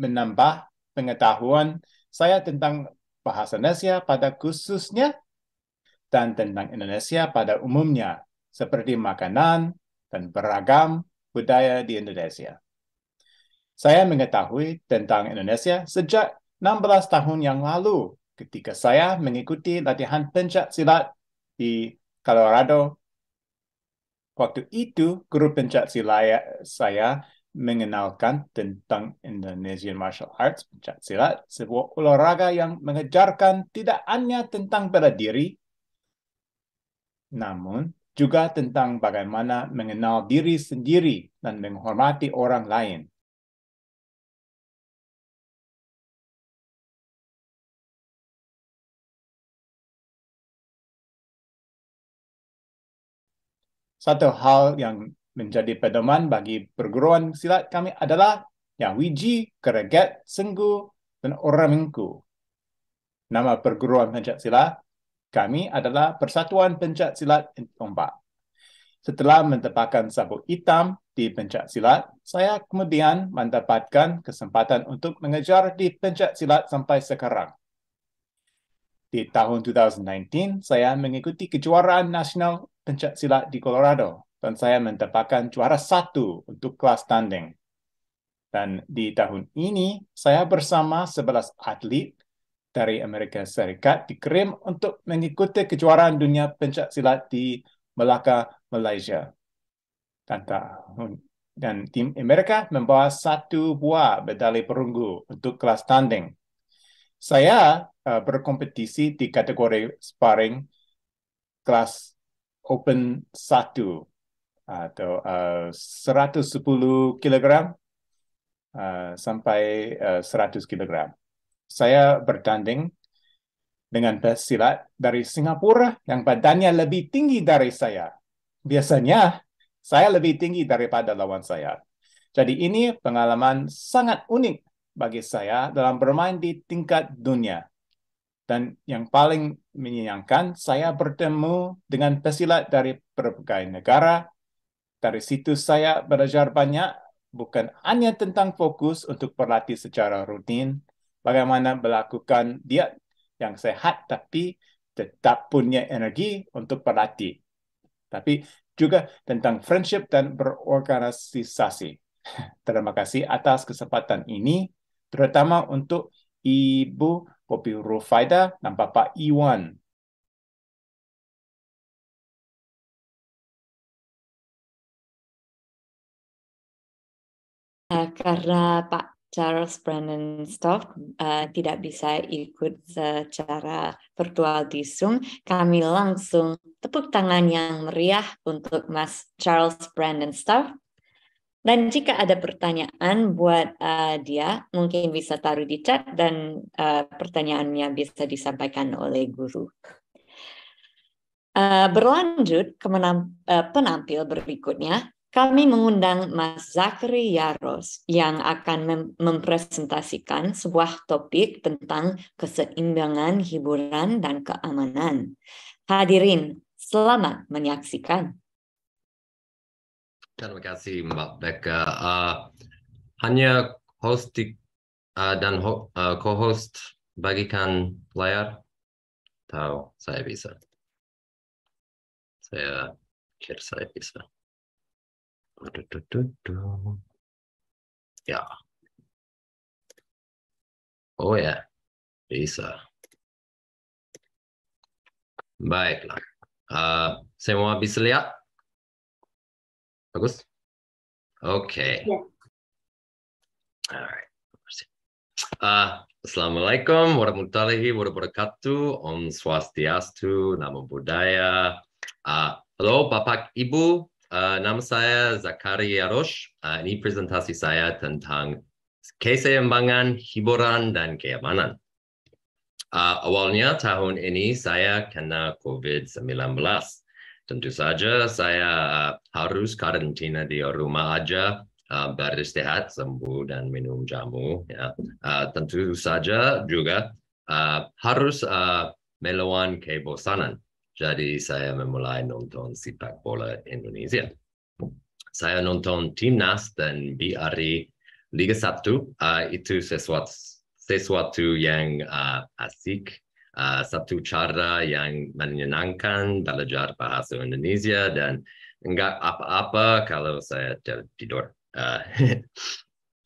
menambah pengetahuan saya tentang bahasa Indonesia pada khususnya dan tentang Indonesia pada umumnya, seperti makanan dan beragam budaya di Indonesia. Saya mengetahui tentang Indonesia sejak 16 tahun yang lalu ketika saya mengikuti latihan pencak silat di Colorado Waktu itu guru pencaksilat silat saya mengenalkan tentang Indonesian Martial Arts pencaksilat, sebuah olahraga yang mengejarkan tidak hanya tentang bela diri, namun juga tentang bagaimana mengenal diri sendiri dan menghormati orang lain. satu hal yang menjadi pedoman bagi perguruan silat kami adalah yang wiji, kereget, senggu, dan orang mengku. Nama perguruan pencak silat kami adalah Persatuan Pencak Silat Tombak. Setelah mendapatkan sabuk hitam di pencak silat, saya kemudian mendapatkan kesempatan untuk mengejar di pencak silat sampai sekarang. Di tahun 2019, saya mengikuti kejuaraan nasional pencak silat di Colorado dan saya mendapatkan juara satu untuk kelas tanding. Dan di tahun ini, saya bersama 11 atlet dari Amerika Serikat dikirim untuk mengikuti kejuaraan dunia pencak silat di Melaka, Malaysia. Dan, tahun, dan tim Amerika membawa satu buah medali perunggu untuk kelas tanding. Saya Eh, berkompetisi di kategori sparring kelas Open 1 atau uh, 110 kg uh, sampai uh, 100 kg. Saya bertanding dengan pesilat dari Singapura yang badannya lebih tinggi dari saya. Biasanya saya lebih tinggi daripada lawan saya. Jadi ini pengalaman sangat unik bagi saya dalam bermain di tingkat dunia. Dan yang paling menyenangkan, saya bertemu dengan pesilat dari berbagai negara. Dari situ saya belajar banyak, bukan hanya tentang fokus untuk berlatih secara rutin, bagaimana melakukan diet yang sehat tapi tetap punya energi untuk berlatih. Tapi juga tentang friendship dan berorganisasi. <laughs> Terima kasih atas kesempatan ini, terutama untuk Ibu kopi Rufaida dan Papa Iwan. Uh, karena Pak Charles Brandon Stoff uh, eh, tidak bisa ikut secara virtual di Zoom, kami langsung tepuk tangan yang meriah untuk Mas Charles Brandon Stoff. Dan jika ada pertanyaan buat uh, dia, mungkin bisa taruh di chat dan uh, pertanyaannya bisa disampaikan oleh guru. Uh, berlanjut ke menam, uh, penampil berikutnya, kami mengundang Mas Zakri Yaros yang akan mem mempresentasikan sebuah topik tentang keseimbangan hiburan dan keamanan. Hadirin, selamat menyaksikan. Terima kasih Mbak Becca. Uh, hanya host di, uh, dan ho, uh, co-host bagikan layar? Tahu, saya bisa. Saya share saya bisa. Ya. Oh ya, bisa. Baiklah. Uh, semua bisa lihat? Bagus? Oke. Okay. Ya. Alright. Uh, Assalamualaikum warahmatullahi wabarakatuh. Om Swastiastu, Namo Buddhaya. Uh, halo Bapak Ibu, uh, nama saya Zakaria Rosh. Uh, ini presentasi saya tentang keseimbangan, hiburan, dan keamanan. Uh, awalnya tahun ini saya kena COVID-19. Tentu saja saya eh, harus karantina di rumah aja, eh, beristirahat, sembuh dan minum jamu. Ya. Eh, tentu saja juga harus melawan kebosanan. Jadi saya memulai nonton sepak bola Indonesia. Saya nonton timnas dan BRI Liga 1 itu sesuatu sesuatu yang asyik. asik uh, satu cara yang menyenangkan belajar bahasa Indonesia dan enggak apa-apa kalau saya tidur. Uh, ah,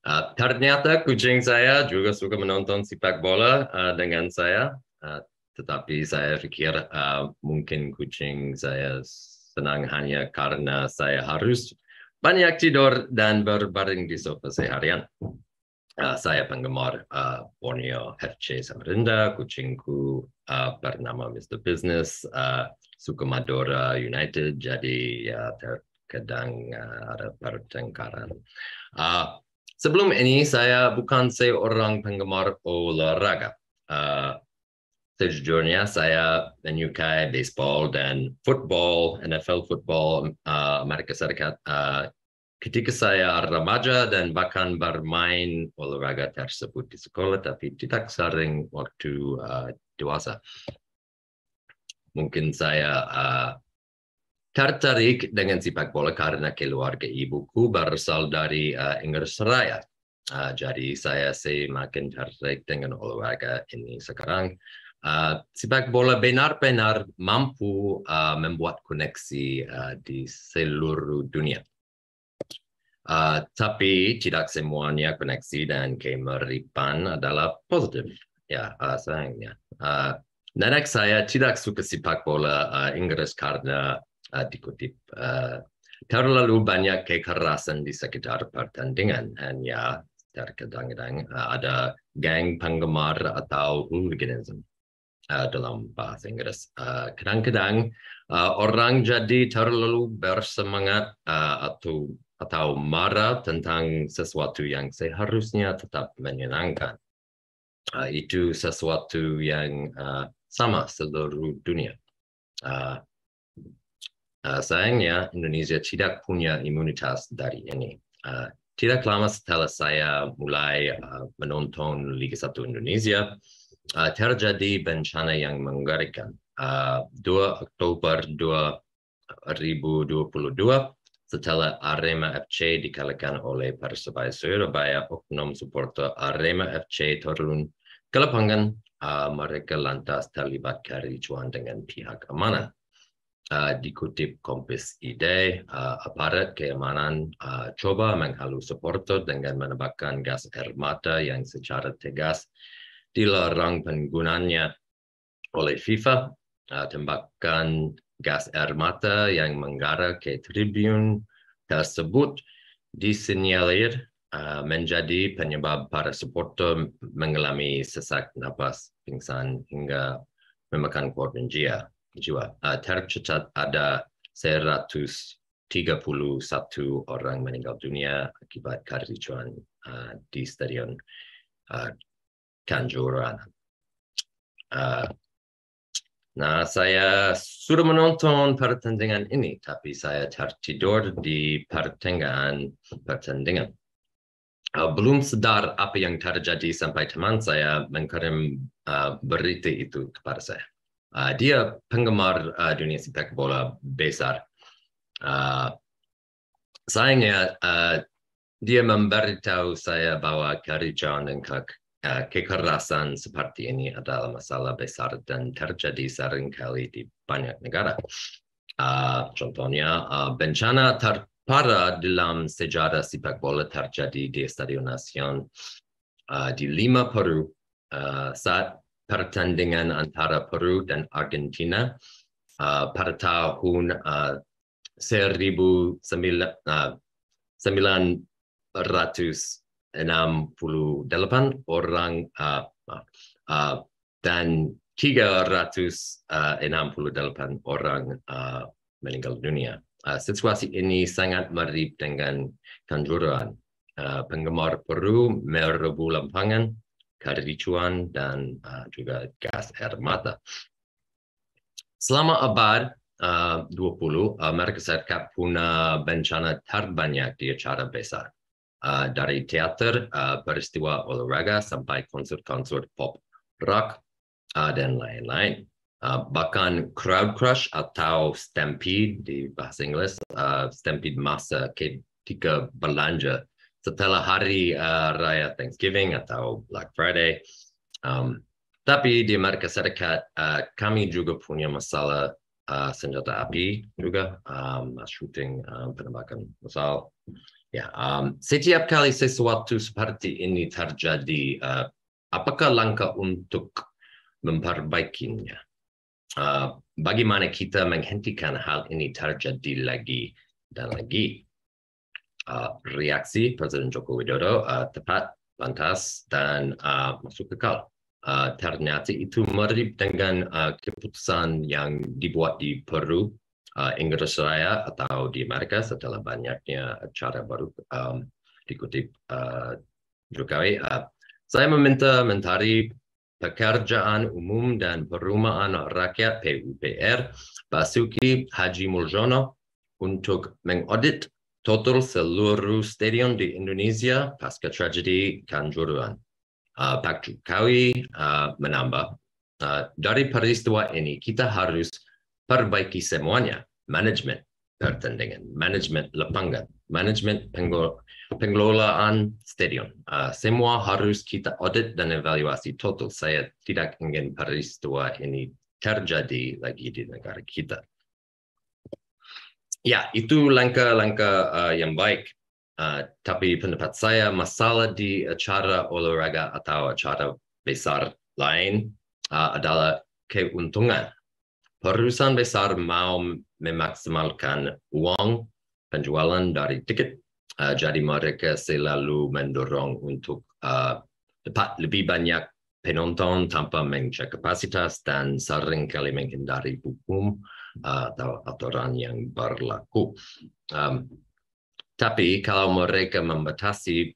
<laughs> ah, ternyata kucing saya juga suka menonton sepak bola uh, dengan saya, uh, tetapi saya pikir uh, mungkin kucing saya senang hanya karena saya harus banyak tidur dan berbaring di sofa seharian. Ah, saya penggemar uh, Borneo FC Samarinda, kucingku uh, bernama Mr. Business, uh, suka Madura United, jadi ya terkadang uh, ada pertengkaran. Uh, sebelum ini saya bukan seorang penggemar olahraga. Uh, sejujurnya saya menyukai baseball dan football, NFL football uh, Amerika Serikat uh, ketika saya remaja dan bahkan bermain olahraga tersebut di sekolah, tapi tidak sering waktu uh, dewasa. Mungkin saya uh, tertarik dengan sepak bola karena keluarga ibuku berasal dari uh, Inggris Raya. Uh, jadi saya semakin tertarik dengan olahraga ini sekarang. Uh, sepak bola benar-benar mampu uh, membuat koneksi uh, di seluruh dunia Uh, tapi tidak semuanya koneksi dan kemeripan adalah positif. Ya, uh, sayangnya. Uh, nenek saya tidak suka sepak bola uh, Inggris karena uh, dikutip uh, terlalu banyak kekerasan di sekitar pertandingan. Dan ya terkadang-kadang uh, ada geng penggemar atau hooliganism uh, dalam bahasa Inggris. Uh, kadang-kadang uh, orang jadi terlalu bersemangat uh, atau atau marah tentang sesuatu yang seharusnya tetap menyenangkan. Uh, itu sesuatu yang uh, sama seluruh dunia. Uh, uh, sayangnya Indonesia tidak punya imunitas dari ini. Uh, tidak lama setelah saya mulai uh, menonton Liga Satu Indonesia, uh, terjadi bencana yang mengerikan. Uh, 2 Oktober 2022 setelah Arema FC dikalahkan oleh Persebaya Surabaya, oknum supporter Arema FC turun ke lapangan. mereka lantas terlibat kericuan dengan pihak keamanan. Uh, dikutip Kompis ID, uh, aparat keamanan uh, coba menghalau supporter dengan menembakkan gas air mata yang secara tegas dilarang penggunanya oleh FIFA. tembakan gas air mata yang menggara ke tribun tersebut disinyalir uh, menjadi penyebab para supporter mengalami sesak nafas pingsan hingga memakan korban jiwa. jiwa. Uh, tercatat ada 131 orang meninggal dunia akibat kericuan uh, di stadion uh, Kanjuran. Uh, Nah, saya sudah menonton pertandingan ini, tapi saya tertidur di pertandingan pertandingan. Uh, belum sadar apa yang terjadi sampai teman saya mengirim uh, berita itu kepada saya. Uh, dia penggemar uh, dunia sepak bola besar. Uh, sayangnya, uh, dia memberitahu saya bahwa Gary John dan Kirk Eh, kekerasan seperti ini adalah masalah besar dan terjadi seringkali di banyak negara. Uh, contohnya, uh, bencana terparah dalam sejarah sepak bola terjadi di Stadion Nasion uh, di Lima, Peru uh, saat pertandingan antara Peru dan Argentina uh, pada tahun uh, 1900, uh, 68 orang uh, uh, dan 368 ah, orang uh, meninggal dunia. Uh, situasi ini sangat mirip dengan kanjuruan. Uh, penggemar Peru merebut lampangan, kericuan, dan uh, juga gas air mata. Selama abad uh, 20, Amerika Serikat punya bencana terbanyak di acara besar. Uh, dari teater, uh, peristiwa olahraga sampai konser-konser pop rock uh, dan lain-lain. Uh, bahkan crowd crush atau stampede di bahasa Inggris, uh, stampede masa ketika belanja setelah hari uh, raya Thanksgiving atau Black Friday. Um, tapi di Amerika Serikat uh, kami juga punya masalah uh, senjata api juga, um, shooting uh, penembakan masal. Ya, um, setiap kali sesuatu seperti ini terjadi, uh, apakah langkah untuk memperbaikinya? Uh, bagaimana kita menghentikan hal ini terjadi lagi dan lagi? Uh, reaksi Presiden Joko Widodo uh, tepat, pantas, dan uh, masuk kekal. Uh, ternyata itu mirip dengan uh, keputusan yang dibuat di Peru uh, Inggris Raya atau di Amerika setelah banyaknya acara baru um, dikutip uh, Jokowi. Uh, saya meminta Menteri Pekerjaan Umum dan Perumahan Rakyat PUPR Basuki Haji Muljono untuk mengaudit total seluruh stadion di Indonesia pasca tragedi kanjuruhan. Uh, Pak Jokowi uh, menambah, uh, dari peristiwa ini kita harus perbaiki semuanya. Management pertandingan, management lapangan, manajemen pengelolaan stadion. Uh, semua harus kita audit dan evaluasi total. Saya tidak ingin peristiwa ini terjadi lagi di negara kita. Ya, itu langkah-langkah uh, yang baik. Uh, tapi pendapat saya masalah di acara olahraga atau acara besar lain uh, adalah keuntungan Perusahaan besar mau memaksimalkan uang penjualan dari tiket, uh, jadi mereka selalu mendorong untuk uh, lebih banyak penonton tanpa mengecek kapasitas dan seringkali menghindari hukum uh, atau aturan yang berlaku. Um, tapi kalau mereka membatasi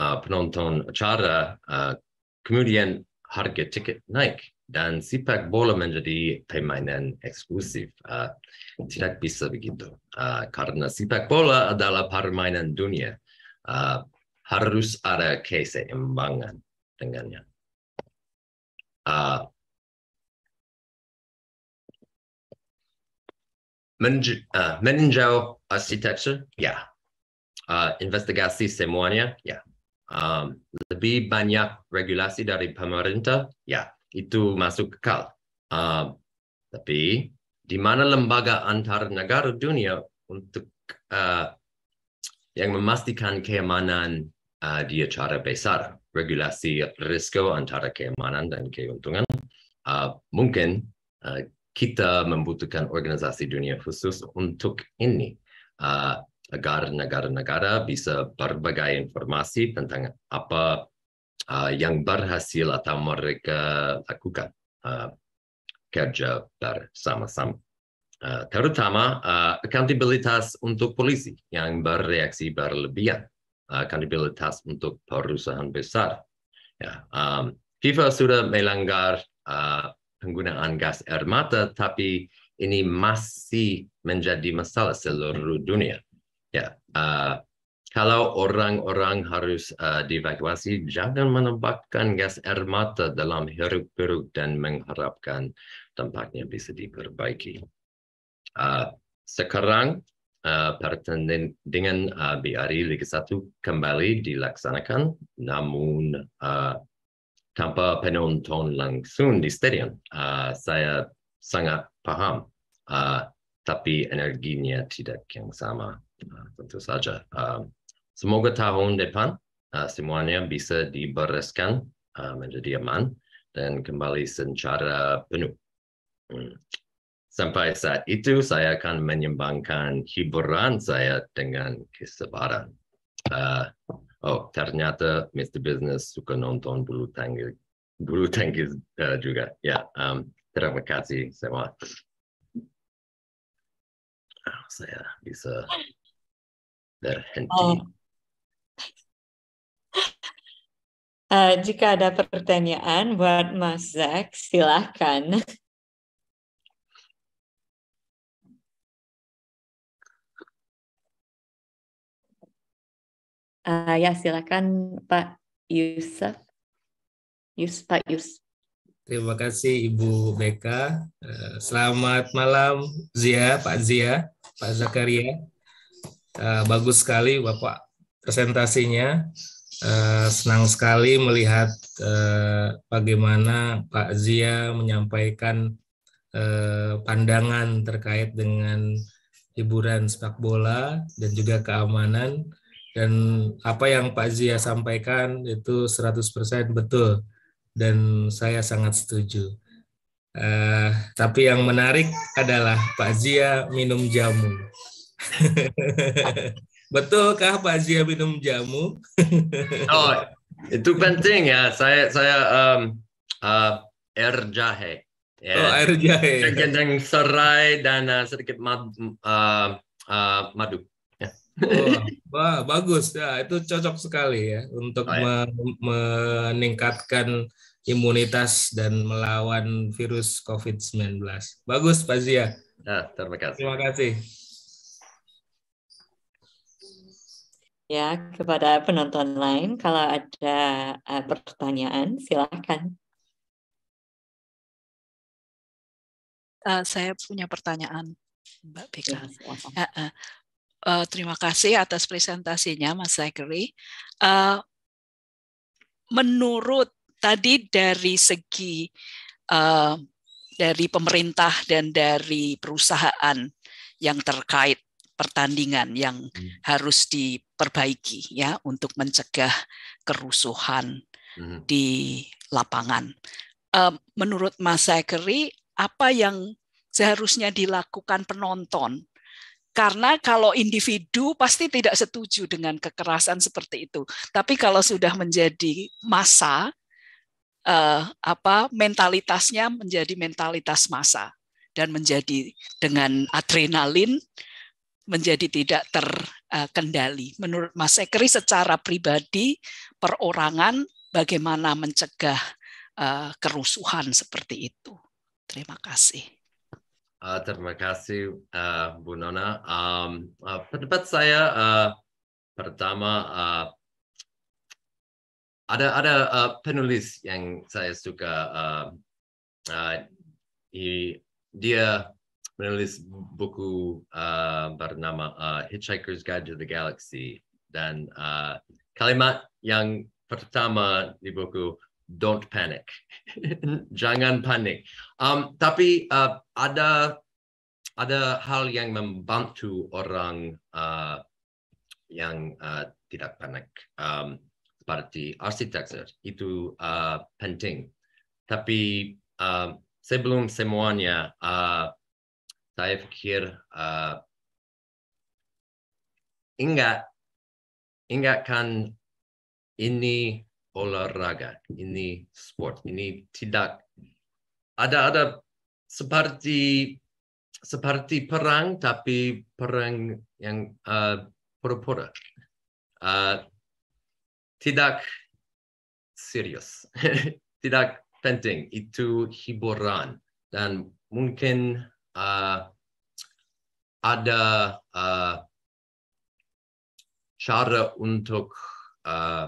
uh, penonton acara, uh, kemudian harga tiket naik dan sepak bola menjadi permainan eksklusif. Uh, tidak bisa begitu. Uh, karena sepak bola adalah permainan dunia. Uh, harus ada keseimbangan dengannya. Uh, meninjau arsitektur, ya. Uh, investigasi semuanya, ya. Um, lebih banyak regulasi dari pemerintah, ya itu masuk kekal. Uh, ah, tapi di mana lembaga antar negara dunia untuk uh, yang memastikan keamanan uh, ah, di acara besar, regulasi risiko antara keamanan dan keuntungan, uh, mungkin uh, kita membutuhkan organisasi dunia khusus untuk ini. Uh, agar negara-negara bisa berbagai informasi tentang apa Uh, yang berhasil atau mereka lakukan uh, kerja bersama-sama. Uh, terutama uh, akuntabilitas untuk polisi yang bereaksi berlebihan, uh, akuntabilitas untuk perusahaan besar. Ya, um, FIFA sudah melanggar uh, penggunaan gas air mata, tapi ini masih menjadi masalah seluruh dunia. Ya, uh, kalau orang-orang harus uh, dievakuasi, jangan menempatkan gas air mata dalam hiruk-pikuk dan mengharapkan tempatnya bisa diperbaiki. Uh, sekarang uh, eh, pertandingan uh, BRI Liga 1 kembali dilaksanakan, namun uh, tanpa penonton langsung di stadion. Uh, saya sangat paham, uh, tapi energinya tidak yang sama, uh, tentu saja. Uh, Semoga tahun depan uh, semuanya bisa dibereskan uh, menjadi aman dan kembali secara penuh. Hmm. Sampai saat itu, saya akan menyembangkan hiburan saya dengan kesabaran. Uh, oh, ternyata Mr. Business suka nonton bulu tangkis, bulu tangkis uh, juga. Ya, yeah, um, terima kasih semua. Oh, saya bisa oh, berhenti. Oh. Uh, jika ada pertanyaan buat Mas Zak, silahkan. Uh, eh, ya, silakan Pak Yusuf. Yus, Pak Yus. Terima kasih Ibu Beka. Uh, selamat malam Zia, Pak Zia, Pak Zakaria. Uh, bagus sekali Bapak presentasinya. Eh, senang sekali melihat uh, bagaimana Pak Zia menyampaikan uh, pandangan terkait dengan hiburan sepak bola dan juga keamanan dan apa yang Pak Zia sampaikan itu 100% betul dan saya sangat setuju. Uh, tapi yang menarik adalah Pak Zia minum jamu. <laughs> Betulkah Pak Zia minum jamu? <laughs> oh, itu penting ya. Saya saya um, uh, air jahe. Ya. Oh, air jahe. Gendeng serai dan uh, sedikit mad, uh, uh, madu. Ya. Oh, <laughs> wah, bagus. Ya, itu cocok sekali ya untuk oh, ya. meningkatkan imunitas dan melawan virus COVID-19. Bagus, Fazia. Ya, terima kasih. Terima kasih. ya kepada penonton lain. Kalau ada uh, pertanyaan, silakan. Uh, saya punya pertanyaan, Mbak Pika. uh, uh, uh, terima kasih atas presentasinya, Mas Zachary. Uh, menurut tadi dari segi uh, dari pemerintah dan dari perusahaan yang terkait pertandingan yang hmm. harus diperbaiki ya untuk mencegah kerusuhan hmm. di lapangan. Uh, menurut Mas Zachary, apa yang seharusnya dilakukan penonton karena kalau individu pasti tidak setuju dengan kekerasan seperti itu tapi kalau sudah menjadi masa uh, eh, apa mentalitasnya menjadi mentalitas masa dan menjadi dengan adrenalin menjadi tidak terkendali. Menurut Mas Ekeri secara pribadi, perorangan bagaimana mencegah eh, kerusuhan seperti itu. Terima kasih. Uh, terima kasih uh, Bu Nona. Um, uh, pendapat saya uh, pertama uh, ada ada uh, penulis yang saya suka uh, uh, dia menulis buku uh, bernama uh, Hitchhiker's Guide to the Galaxy dan uh, kalimat yang pertama di buku don't panic <laughs> jangan panik um, tapi uh, ada ada hal yang membantu orang uh, yang uh, tidak panik um, seperti arsitektur itu uh, penting tapi uh, sebelum semuanya uh, saya pikir uh, eh, ingat ingatkan ini olahraga, ini sport, ini tidak ada ada seperti seperti perang tapi perang yang uh, pura-pura uh, tidak serius <laughs> tidak penting itu hiburan dan mungkin uh, ada uh, cara untuk uh, eh,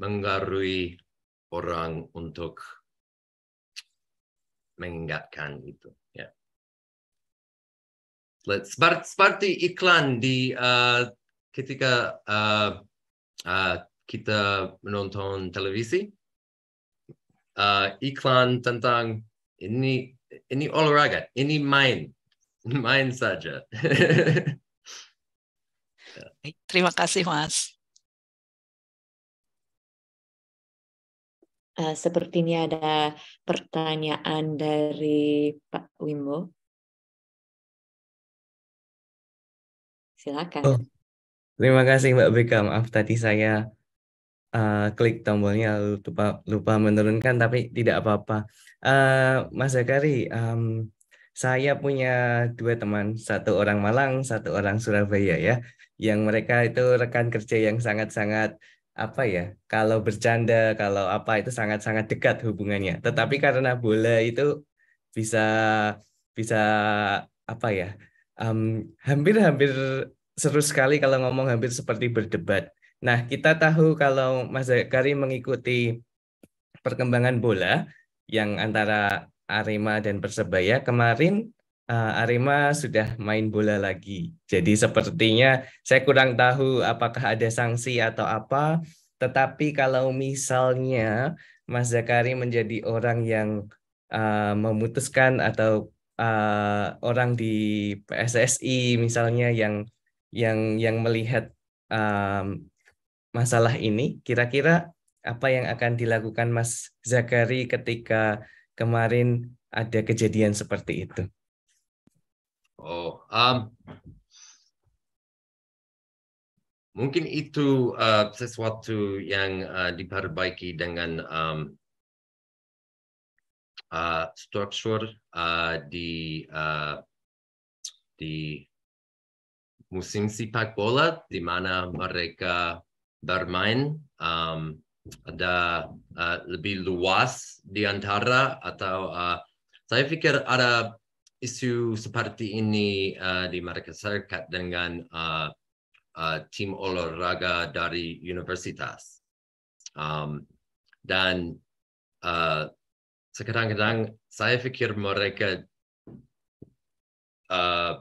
mengaruhi orang untuk mengingatkan itu. Yeah. Ya. Seperti, Seperti iklan di uh, ketika uh, uh, kita menonton televisi, uh, iklan tentang ini ini olahraga, ini main, <laughs> main saja. <laughs> Terima kasih, Mas. Uh, sepertinya ada pertanyaan dari Pak Wimbo. Silakan. Oh, terima kasih Mbak Bika. Maaf tadi saya uh, klik tombolnya lupa lupa menurunkan, tapi tidak apa-apa. Uh, Mas Zakari, um, saya punya dua teman, satu orang Malang, satu orang Surabaya ya, yang mereka itu rekan kerja yang sangat-sangat apa ya, kalau bercanda, kalau apa itu sangat-sangat dekat hubungannya. Tetapi karena bola itu bisa bisa apa ya, hampir-hampir um, seru sekali kalau ngomong hampir seperti berdebat. Nah, kita tahu kalau Mas Zakari mengikuti perkembangan bola, yang antara Arema dan Persebaya kemarin uh, Arema sudah main bola lagi. Jadi sepertinya saya kurang tahu apakah ada sanksi atau apa, tetapi kalau misalnya Mas Zakari menjadi orang yang uh, memutuskan atau uh, orang di PSSI misalnya yang yang yang melihat um, masalah ini, kira-kira apa yang akan dilakukan Mas Zakari ketika kemarin ada kejadian seperti itu? Oh, um, mungkin itu uh, sesuatu yang uh, diperbaiki dengan um, uh, struktur uh, di uh, di musim sepak bola di mana mereka bermain um, ada uh, lebih luas di antara atau uh, saya pikir ada isu seperti ini uh, di Amerika Serikat dengan uh, uh, tim olahraga dari universitas um, dan uh, sekarang-kadang saya pikir mereka uh,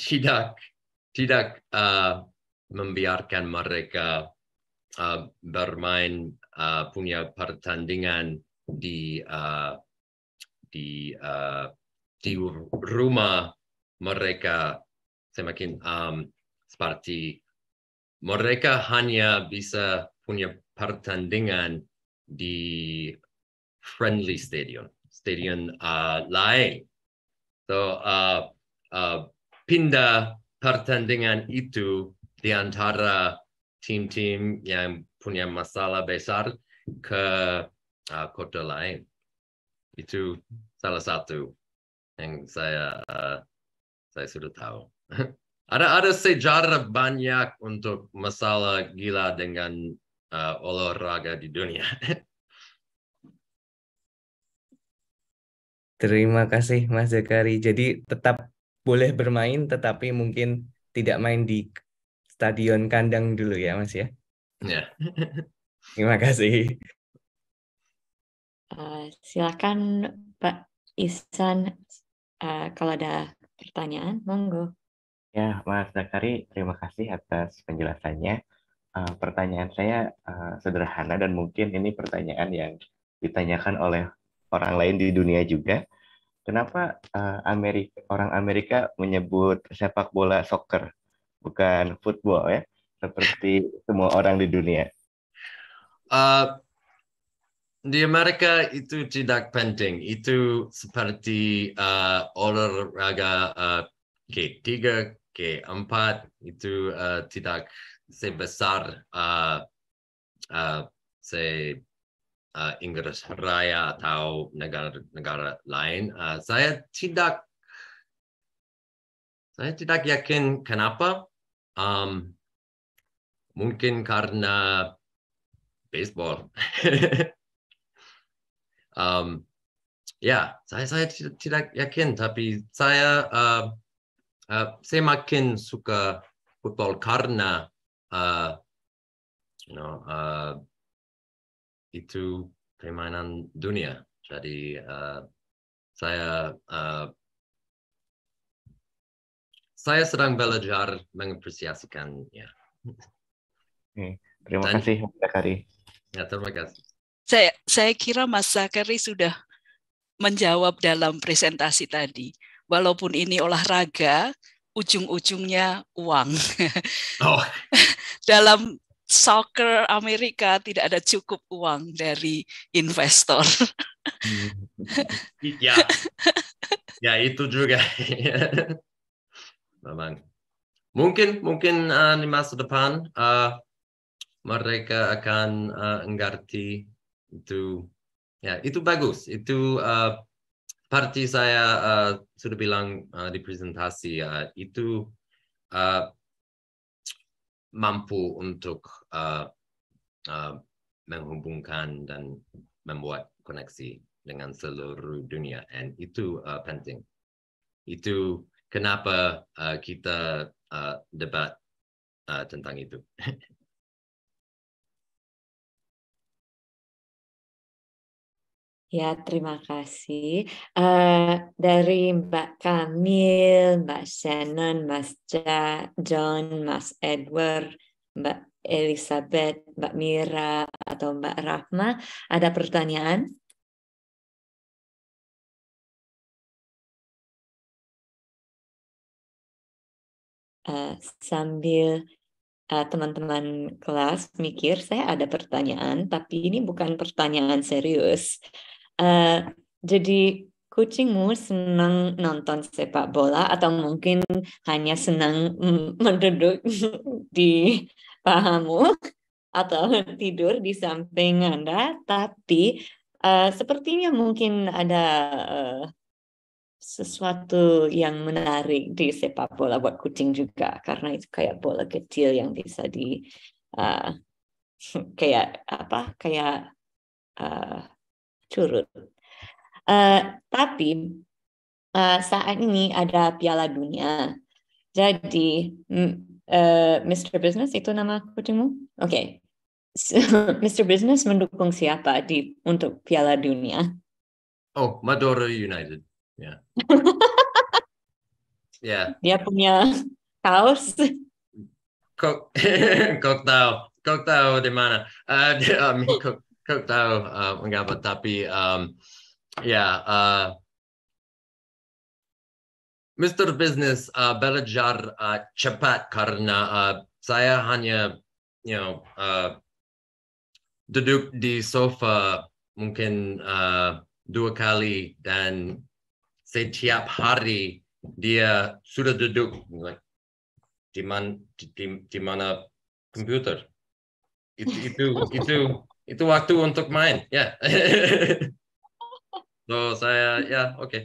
tidak tidak uh, membiarkan mereka uh, bermain uh, punya pertandingan di uh, di uh, di rumah mereka semakin um, seperti mereka hanya bisa punya pertandingan di friendly stadium, stadion uh, lain. So uh, uh, pindah pertandingan itu di antara tim-tim yang punya masalah besar ke uh, kota lain. Itu salah satu yang saya uh, saya sudah tahu. <laughs> ada ada sejarah banyak untuk masalah gila dengan uh, olahraga di dunia. <laughs> Terima kasih Mas Zakari. Jadi tetap boleh bermain tetapi mungkin tidak main di stadion kandang dulu ya Mas ya. Ya. <laughs> Terima kasih. Uh, silakan Pak Isan uh, eh, kalau ada pertanyaan, monggo. Ya, Mas Zakari, terima kasih atas penjelasannya. Uh, pertanyaan saya uh, sederhana dan mungkin ini pertanyaan yang ditanyakan oleh orang lain di dunia juga. Kenapa uh, Amerika, orang Amerika menyebut sepak bola soccer? bukan football ya, seperti semua orang di dunia. Uh, di Amerika itu tidak penting. Itu seperti uh, olahraga uh, G3, G4 itu uh, tidak sebesar uh, uh, se uh, Inggris Raya atau negara-negara lain. Uh, saya tidak saya tidak yakin kenapa Um, mungkin karena baseball. um, <laughs> ya, saya saya tidak yakin, tapi saya uh, uh, saya makin suka football karena uh, you know, uh, itu permainan dunia. Jadi uh, saya uh, saya sedang belajar mengapresiasikannya. terima Dan, kasih Mas Zakari. Ya, terima kasih. Saya, saya kira Mas Zakari sudah menjawab dalam presentasi tadi. Walaupun ini olahraga, ujung-ujungnya uang. <laughs> Oh. <laughs> dalam soccer Amerika tidak ada cukup uang dari investor. Hmm. <laughs> ya, ya itu juga memang mungkin mungkin uh, di masa depan uh, mereka akan uh, mengerti itu ya itu bagus itu uh, seperti saya uh, sudah bilang uh, di presentasi uh, itu uh, mampu untuk uh, uh, menghubungkan dan membuat koneksi dengan seluruh dunia dan itu uh, penting itu kenapa uh, kita uh, debat uh, tentang itu. <laughs> Ya, terima kasih. Uh, dari Mbak Kamil, Mbak Shannon, Mas ja, John, Mas Edward, Mbak Elizabeth, Mbak Mira, atau Mbak Rahma, ada pertanyaan? Eh, sambil eh, teman-teman uh, kelas mikir saya ada pertanyaan tapi ini bukan pertanyaan serius uh, jadi kucingmu senang nonton sepak bola atau mungkin hanya senang <laughs> menduduk di pahamu atau tidur di samping anda tapi uh, sepertinya mungkin ada uh, sesuatu yang menarik di sepak bola buat kucing juga karena itu kayak bola kecil yang bisa di uh, <laughs> kayak apa kayak uh, curut. Uh, tapi uh, saat ini ada Piala Dunia, jadi uh, Mr. Business itu nama kucingmu? Oke, okay. So, Mr. Business mendukung siapa di untuk Piala Dunia? Oh, Madura United. Ya. <laughs> ya. Dia punya kaos. Kok <laughs> kok tahu, kok tahu di mana? Uh, um, kok, kok tahu uh, eh, mengapa tapi um, ya yeah, uh, Mr. Business uh, belajar uh, cepat karena uh, saya hanya you know uh, duduk di sofa mungkin uh, dua kali dan setiap hari dia sudah duduk like, di, man, di, di, di mana komputer. Itu, itu, itu, itu waktu untuk main. Ya. Yeah. <laughs> so saya, ya, yeah, oke. Okay.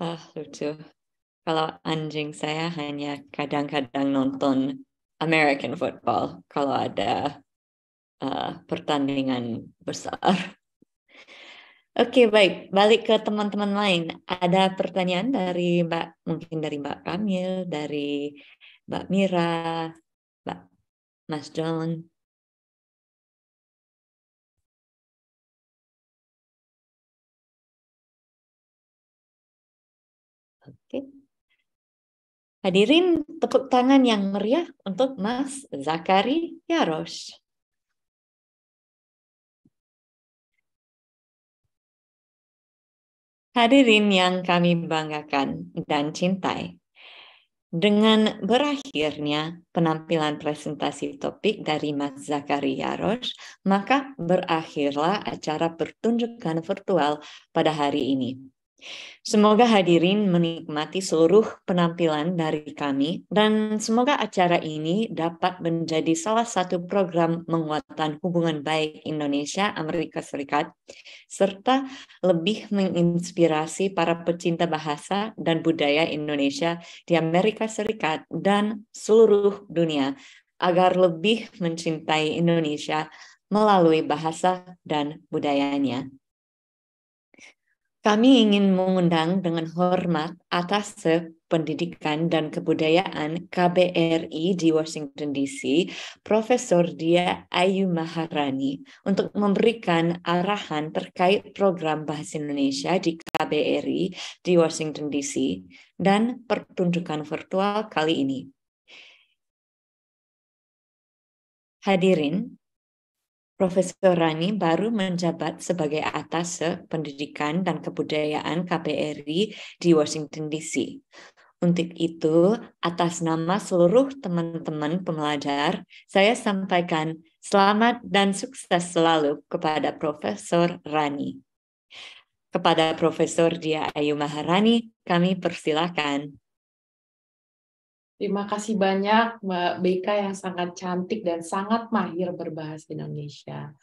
Ah, lucu. Kalau anjing saya hanya kadang-kadang nonton American football kalau ada uh, pertandingan besar. Oke, baik. Balik ke teman-teman lain. Ada pertanyaan dari Mbak, mungkin dari Mbak Kamil, dari Mbak Mira, Mbak Mas John. Oke. Hadirin tepuk tangan yang meriah untuk Mas Zakari Yarosh. hadirin yang kami banggakan dan cintai. Dengan berakhirnya penampilan presentasi topik dari Mas Zakaria Rosh, maka berakhirlah acara pertunjukan virtual pada hari ini. Semoga hadirin menikmati seluruh penampilan dari kami dan semoga acara ini dapat menjadi salah satu program menguatkan hubungan baik Indonesia Amerika Serikat serta lebih menginspirasi para pecinta bahasa dan budaya Indonesia di Amerika Serikat dan seluruh dunia agar lebih mencintai Indonesia melalui bahasa dan budayanya. Kami ingin mengundang dengan hormat atas Pendidikan dan Kebudayaan KBRI di Washington DC, Profesor Dia Ayu Maharani, untuk memberikan arahan terkait program Bahasa Indonesia di KBRI di Washington DC dan pertunjukan virtual kali ini. Hadirin, Profesor Rani baru menjabat sebagai Atas pendidikan dan kebudayaan KPRI di Washington DC. Untuk itu, atas nama seluruh teman-teman pembelajar, saya sampaikan selamat dan sukses selalu kepada Profesor Rani. Kepada Profesor Dia Ayu Maharani, kami persilakan. Terima kasih banyak Mbak Beka yang sangat cantik dan sangat mahir berbahasa Indonesia.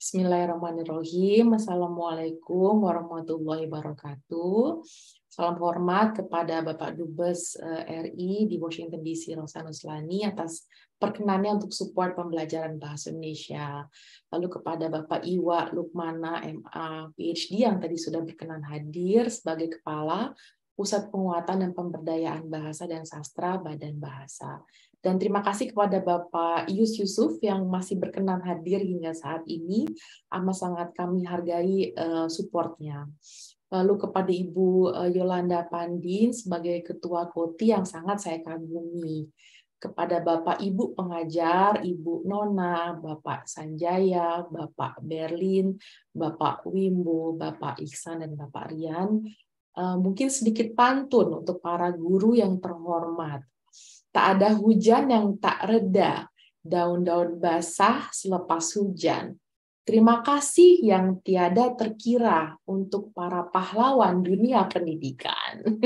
Bismillahirrahmanirrahim. Assalamualaikum warahmatullahi wabarakatuh. Salam hormat kepada Bapak Dubes eh, RI di Washington DC, Rosanus Lani, atas perkenannya untuk support pembelajaran bahasa Indonesia. Lalu kepada Bapak Iwa Lukmana, MA, PhD yang tadi sudah berkenan hadir sebagai Kepala Pusat Penguatan dan Pemberdayaan Bahasa dan Sastra Badan Bahasa. Dan terima kasih kepada Bapak Yus Yusuf yang masih berkenan hadir hingga saat ini. Amat sangat kami hargai eh, supportnya. Lalu kepada Ibu eh, Yolanda Pandin sebagai Ketua Koti yang sangat saya kagumi. Kepada Bapak Ibu pengajar, Ibu Nona, Bapak Sanjaya, Bapak Berlin, Bapak Wimbo, Bapak Iksan, dan Bapak Rian, Eh, mungkin sedikit pantun untuk para guru yang terhormat. Tak ada hujan yang tak reda, daun-daun basah selepas hujan. Terima kasih yang tiada terkira untuk para pahlawan dunia pendidikan. <laughs>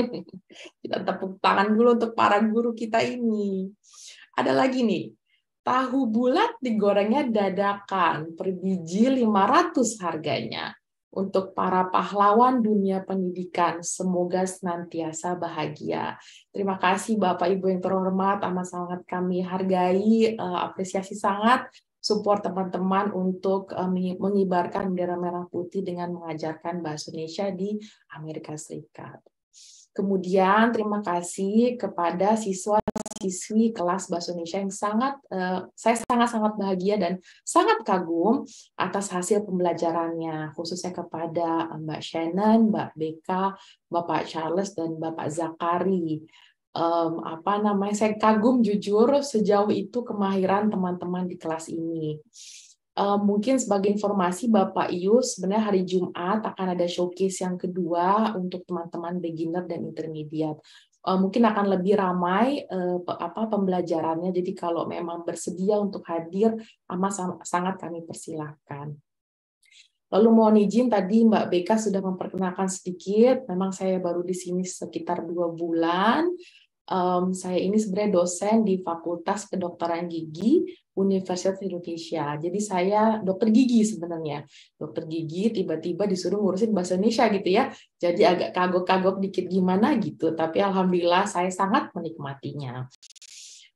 Kita tepuk tangan dulu untuk para guru kita ini. Ada lagi nih, tahu bulat digorengnya dadakan, per biji 500 harganya untuk para pahlawan dunia pendidikan. Semoga senantiasa bahagia. Terima kasih Bapak Ibu yang terhormat, amat sangat kami hargai, eh, apresiasi sangat support teman-teman untuk eh, mengibarkan bendera merah putih dengan mengajarkan bahasa Indonesia di Amerika Serikat. Kemudian terima kasih kepada siswa siswi kelas Bahasa Indonesia yang sangat uh, saya sangat-sangat bahagia dan sangat kagum atas hasil pembelajarannya khususnya kepada eh, Mbak Shannon, Mbak Beka, Bapak Charles dan Bapak Zakari. Um, apa namanya saya kagum jujur sejauh itu kemahiran teman-teman di kelas ini. Uh, mungkin sebagai informasi Bapak Ius sebenarnya hari Jumat akan ada showcase yang kedua untuk teman-teman beginner dan intermediate. Eh, mungkin akan lebih ramai uh, apa pembelajarannya. Jadi kalau memang bersedia untuk hadir, amat sangat kami persilahkan. Lalu mohon izin tadi Mbak Beka sudah memperkenalkan sedikit. Memang saya baru di sini sekitar dua bulan um, saya ini sebenarnya dosen di Fakultas Kedokteran Gigi Universitas Indonesia. Jadi saya dokter gigi sebenarnya. Dokter gigi tiba-tiba disuruh ngurusin bahasa Indonesia gitu ya. Jadi agak kagok-kagok dikit gimana gitu, tapi alhamdulillah saya sangat menikmatinya.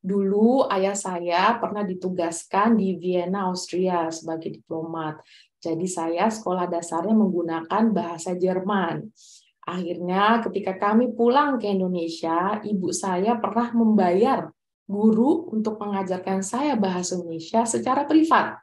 Dulu ayah saya pernah ditugaskan di Vienna, Austria sebagai diplomat. Jadi saya sekolah dasarnya menggunakan bahasa Jerman Akhirnya ketika kami pulang ke Indonesia, ibu saya pernah membayar guru untuk mengajarkan saya bahasa Indonesia secara privat.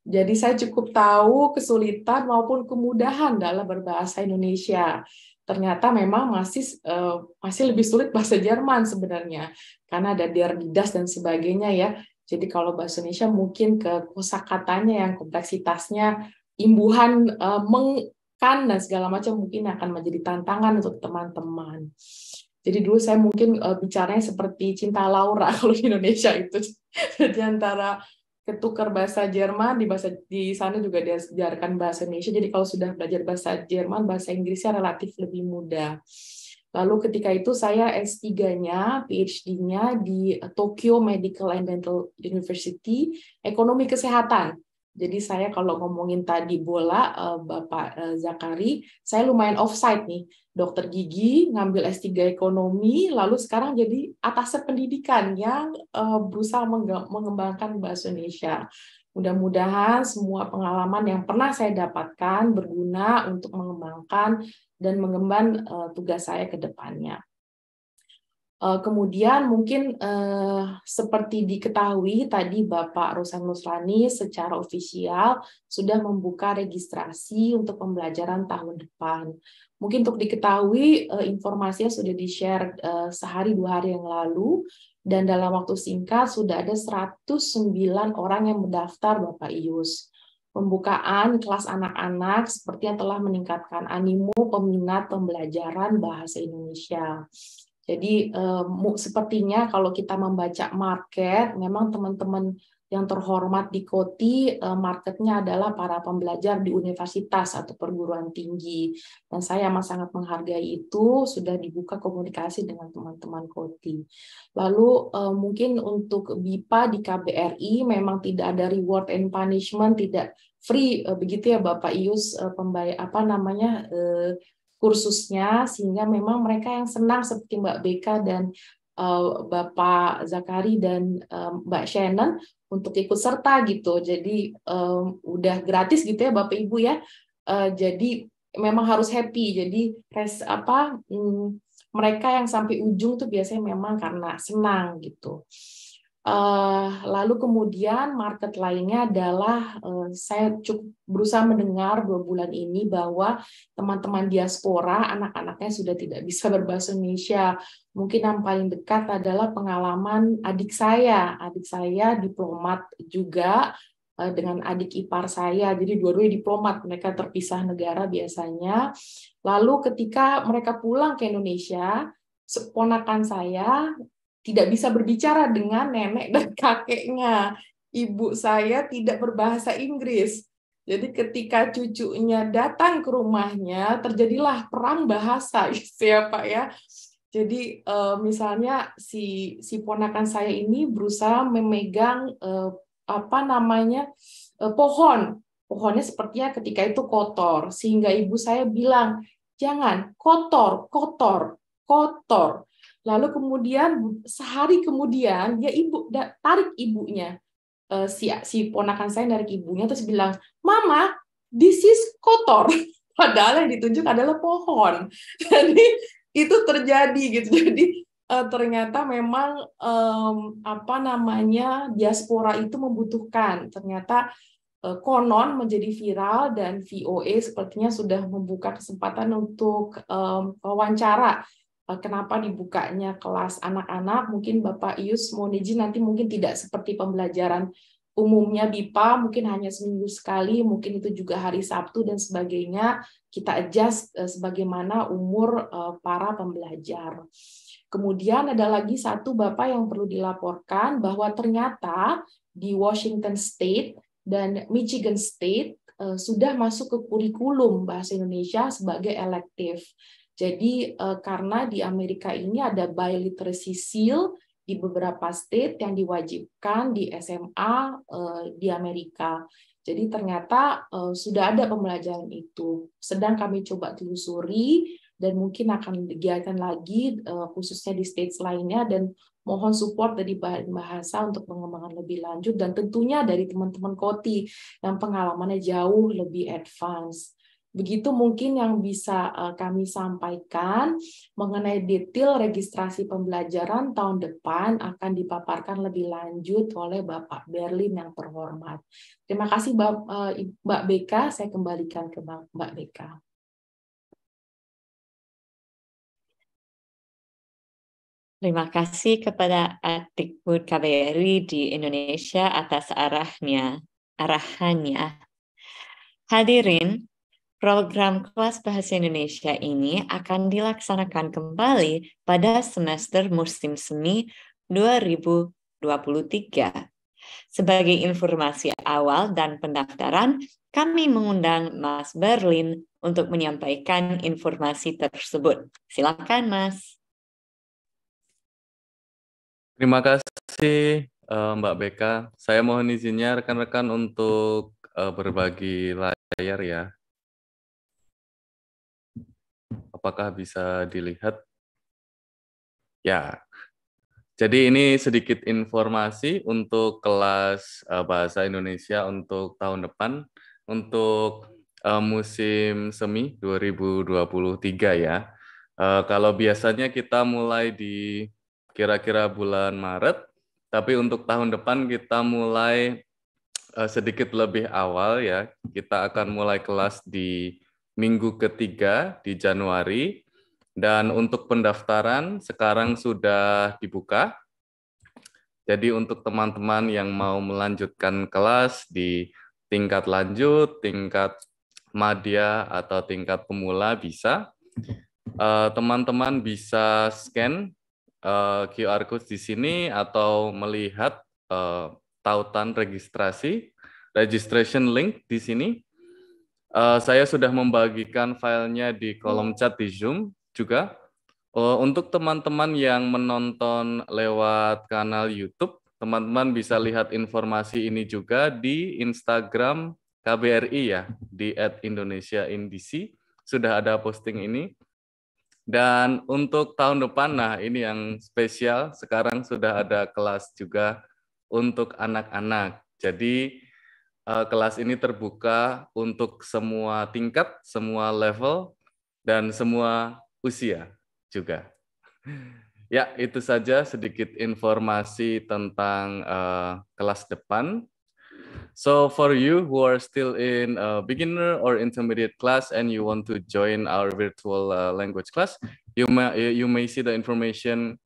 Jadi saya cukup tahu kesulitan maupun kemudahan dalam berbahasa Indonesia. Ternyata memang masih uh, masih lebih sulit bahasa Jerman sebenarnya karena ada der dan sebagainya ya. Jadi kalau bahasa Indonesia mungkin ke kosakatanya yang kompleksitasnya imbuhan uh, meng kan dan segala macam mungkin akan menjadi tantangan untuk teman-teman. Jadi dulu saya mungkin uh, bicaranya seperti cinta Laura <laughs> kalau di Indonesia itu. Jadi antara ketukar bahasa Jerman di bahasa di sana juga diajarkan bahasa Indonesia. Jadi kalau sudah belajar bahasa Jerman, bahasa Inggrisnya relatif lebih mudah. Lalu ketika itu saya S3-nya, PhD-nya di eh, Tokyo Medical and Dental University, ekonomi kesehatan. Jadi saya kalau ngomongin tadi bola eh, Bapak eh, Zakari, saya lumayan offside nih. Dokter gigi ngambil S3 ekonomi, lalu sekarang jadi atas pendidikan yang eh, berusaha mengembangkan bahasa Indonesia. Mudah-mudahan semua pengalaman yang pernah saya dapatkan berguna untuk mengembangkan dan mengemban tugas saya ke depannya. Eh, kemudian mungkin eh, seperti diketahui tadi Bapak Rosan Nusrani secara ofisial sudah membuka registrasi untuk pembelajaran tahun depan. Mungkin untuk diketahui eh, informasinya sudah di-share sehari dua hari yang lalu dan dalam waktu singkat sudah ada 109 orang yang mendaftar Bapak Ius. Pembukaan kelas anak-anak seperti yang telah meningkatkan animo peminat pembelajaran bahasa Indonesia. Jadi eh, sepertinya kalau kita membaca market, memang teman-teman yang terhormat di Koti, eh, marketnya adalah para pembelajar di universitas atau perguruan tinggi. Dan saya amat sangat menghargai itu, sudah dibuka komunikasi dengan teman-teman Koti. Lalu eh, mungkin untuk BIPA di KBRI memang tidak ada reward and punishment, tidak free begitu ya Bapak Ius pembayar apa namanya kursusnya sehingga memang mereka yang senang seperti Mbak Beka dan uh, Bapak Zakari dan um, Mbak Shannon untuk ikut serta gitu. Jadi um, udah gratis gitu ya Bapak Ibu ya. Uh, jadi memang harus happy. Jadi res apa um, mereka yang sampai ujung tuh biasanya memang karena senang gitu. Uh, lalu kemudian market lainnya adalah uh, saya cukup berusaha mendengar dua bulan ini bahwa teman-teman diaspora anak-anaknya sudah tidak bisa berbahasa Indonesia. Mungkin yang paling dekat adalah pengalaman adik saya. Adik saya diplomat juga uh, dengan adik ipar saya. Jadi dua-duanya diplomat, mereka terpisah negara biasanya. Lalu ketika mereka pulang ke Indonesia, ponakan saya tidak bisa berbicara dengan nenek dan <laughs> kakeknya. Ibu saya tidak berbahasa Inggris. Jadi ketika cucunya datang ke rumahnya, terjadilah perang bahasa siapa <laughs> gitu ya ya. Jadi eh, misalnya si si ponakan saya ini berusaha memegang eh, apa namanya eh, pohon. Pohonnya sepertinya ketika itu kotor, sehingga ibu saya bilang, "Jangan kotor, kotor, kotor." Lalu kemudian sehari kemudian dia ibu tarik ibunya eh, si si ponakan saya dari ibunya terus bilang, "Mama, this is kotor." <laughs> Padahal yang ditunjuk adalah pohon. <laughs> Jadi itu terjadi gitu. <laughs> Jadi eh, ternyata memang apa namanya diaspora itu membutuhkan. Ternyata eh, konon menjadi viral dan VOA e sepertinya sudah membuka kesempatan untuk um, wawancara Eh, kenapa dibukanya kelas anak-anak. Mungkin Bapak Ius Moniji nanti mungkin tidak seperti pembelajaran umumnya BIPA, mungkin hanya seminggu sekali, mungkin itu juga hari Sabtu dan sebagainya. Kita adjust eh, sebagaimana umur eh, para pembelajar. Kemudian ada lagi satu Bapak yang perlu dilaporkan bahwa ternyata di Washington State dan Michigan State sudah masuk ke kurikulum bahasa Indonesia sebagai elektif. Jadi eh, karena di Amerika ini ada literacy seal di beberapa state yang diwajibkan di SMA eh, di Amerika. Jadi ternyata eh, sudah ada pembelajaran itu. Sedang kami coba telusuri dan mungkin akan digiatkan lagi khususnya di states lainnya dan mohon support dari bahasa untuk pengembangan lebih lanjut dan tentunya dari teman-teman koti yang pengalamannya jauh lebih advance. Begitu mungkin yang bisa eh, kami sampaikan mengenai detail registrasi pembelajaran tahun depan akan dipaparkan lebih lanjut oleh Bapak Berlin yang terhormat. Terima kasih eh, Mbak Beka, saya kembalikan ke Mbak Beka. Terima kasih kepada Adikbud KBRI di Indonesia atas arahnya, arahannya. Hadirin, Program kelas bahasa Indonesia ini akan dilaksanakan kembali pada semester musim semi 2023. Sebagai informasi awal dan pendaftaran, kami mengundang Mas Berlin untuk menyampaikan informasi tersebut. Silakan, Mas. Terima kasih, eh, Mbak Beka. Saya mohon izinnya rekan-rekan untuk eh, berbagi layar ya Apakah bisa dilihat? Ya. Jadi ini sedikit informasi untuk kelas eh, bahasa Indonesia untuk tahun depan untuk eh, musim semi 2023 ya. Eh, kalau biasanya kita mulai di kira-kira bulan Maret, tapi untuk tahun depan kita mulai sedikit lebih awal ya. Kita akan mulai kelas di minggu ketiga di Januari. Dan untuk pendaftaran sekarang sudah dibuka. Jadi untuk teman-teman yang mau melanjutkan kelas di tingkat lanjut, tingkat madya atau tingkat pemula bisa. Eh, teman-teman uh, bisa scan uh, eh, QR code di sini atau melihat uh, tautan registrasi, registration link di sini. Uh, saya sudah membagikan filenya di kolom hmm. chat di Zoom juga. Uh, untuk teman-teman yang menonton lewat kanal YouTube, teman-teman bisa lihat informasi ini juga di Instagram KBRI ya, di @indonesiaindisi sudah ada posting ini. Dan untuk tahun depan, nah ini yang spesial, sekarang sudah ada kelas juga untuk anak-anak. Jadi uh, kelas ini terbuka untuk semua tingkat, semua level, dan semua usia juga. <laughs> ya, itu saja sedikit informasi tentang uh, kelas depan. So for you who are still in a eh, beginner or intermediate class and you want to join our virtual uh, language class, you may you may see the information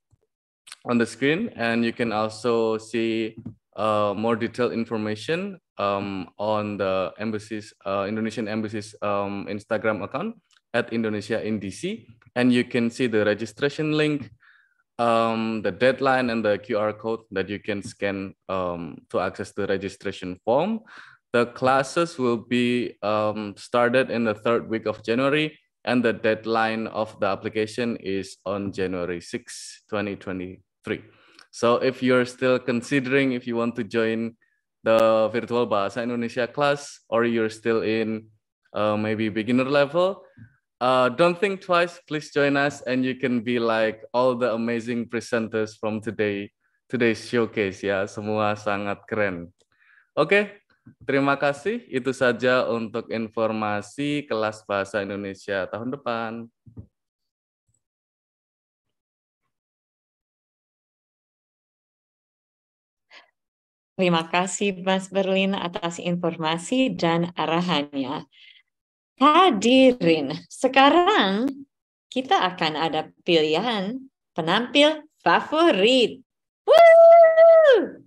on the screen and you can also see uh, more detailed information um, on the embassy's uh, Indonesian embassy's um, Instagram account at Indonesia in DC, and you can see the registration link, um, the deadline, and the QR code that you can scan um, to access the registration form. The classes will be um, started in the third week of January, and the deadline of the application is on January 6, 2023. So if you're still considering if you want to join the virtual Bahasa Indonesia class or you're still in uh, maybe beginner level, uh, don't think twice. Please join us and you can be like all the amazing presenters from today today's showcase ya. Semua sangat keren. Oke, okay, terima kasih. Itu saja untuk informasi kelas Bahasa Indonesia tahun depan. Terima kasih Mas Berlin atas informasi dan arahannya. Hadirin, sekarang kita akan ada pilihan penampil favorit. Woo!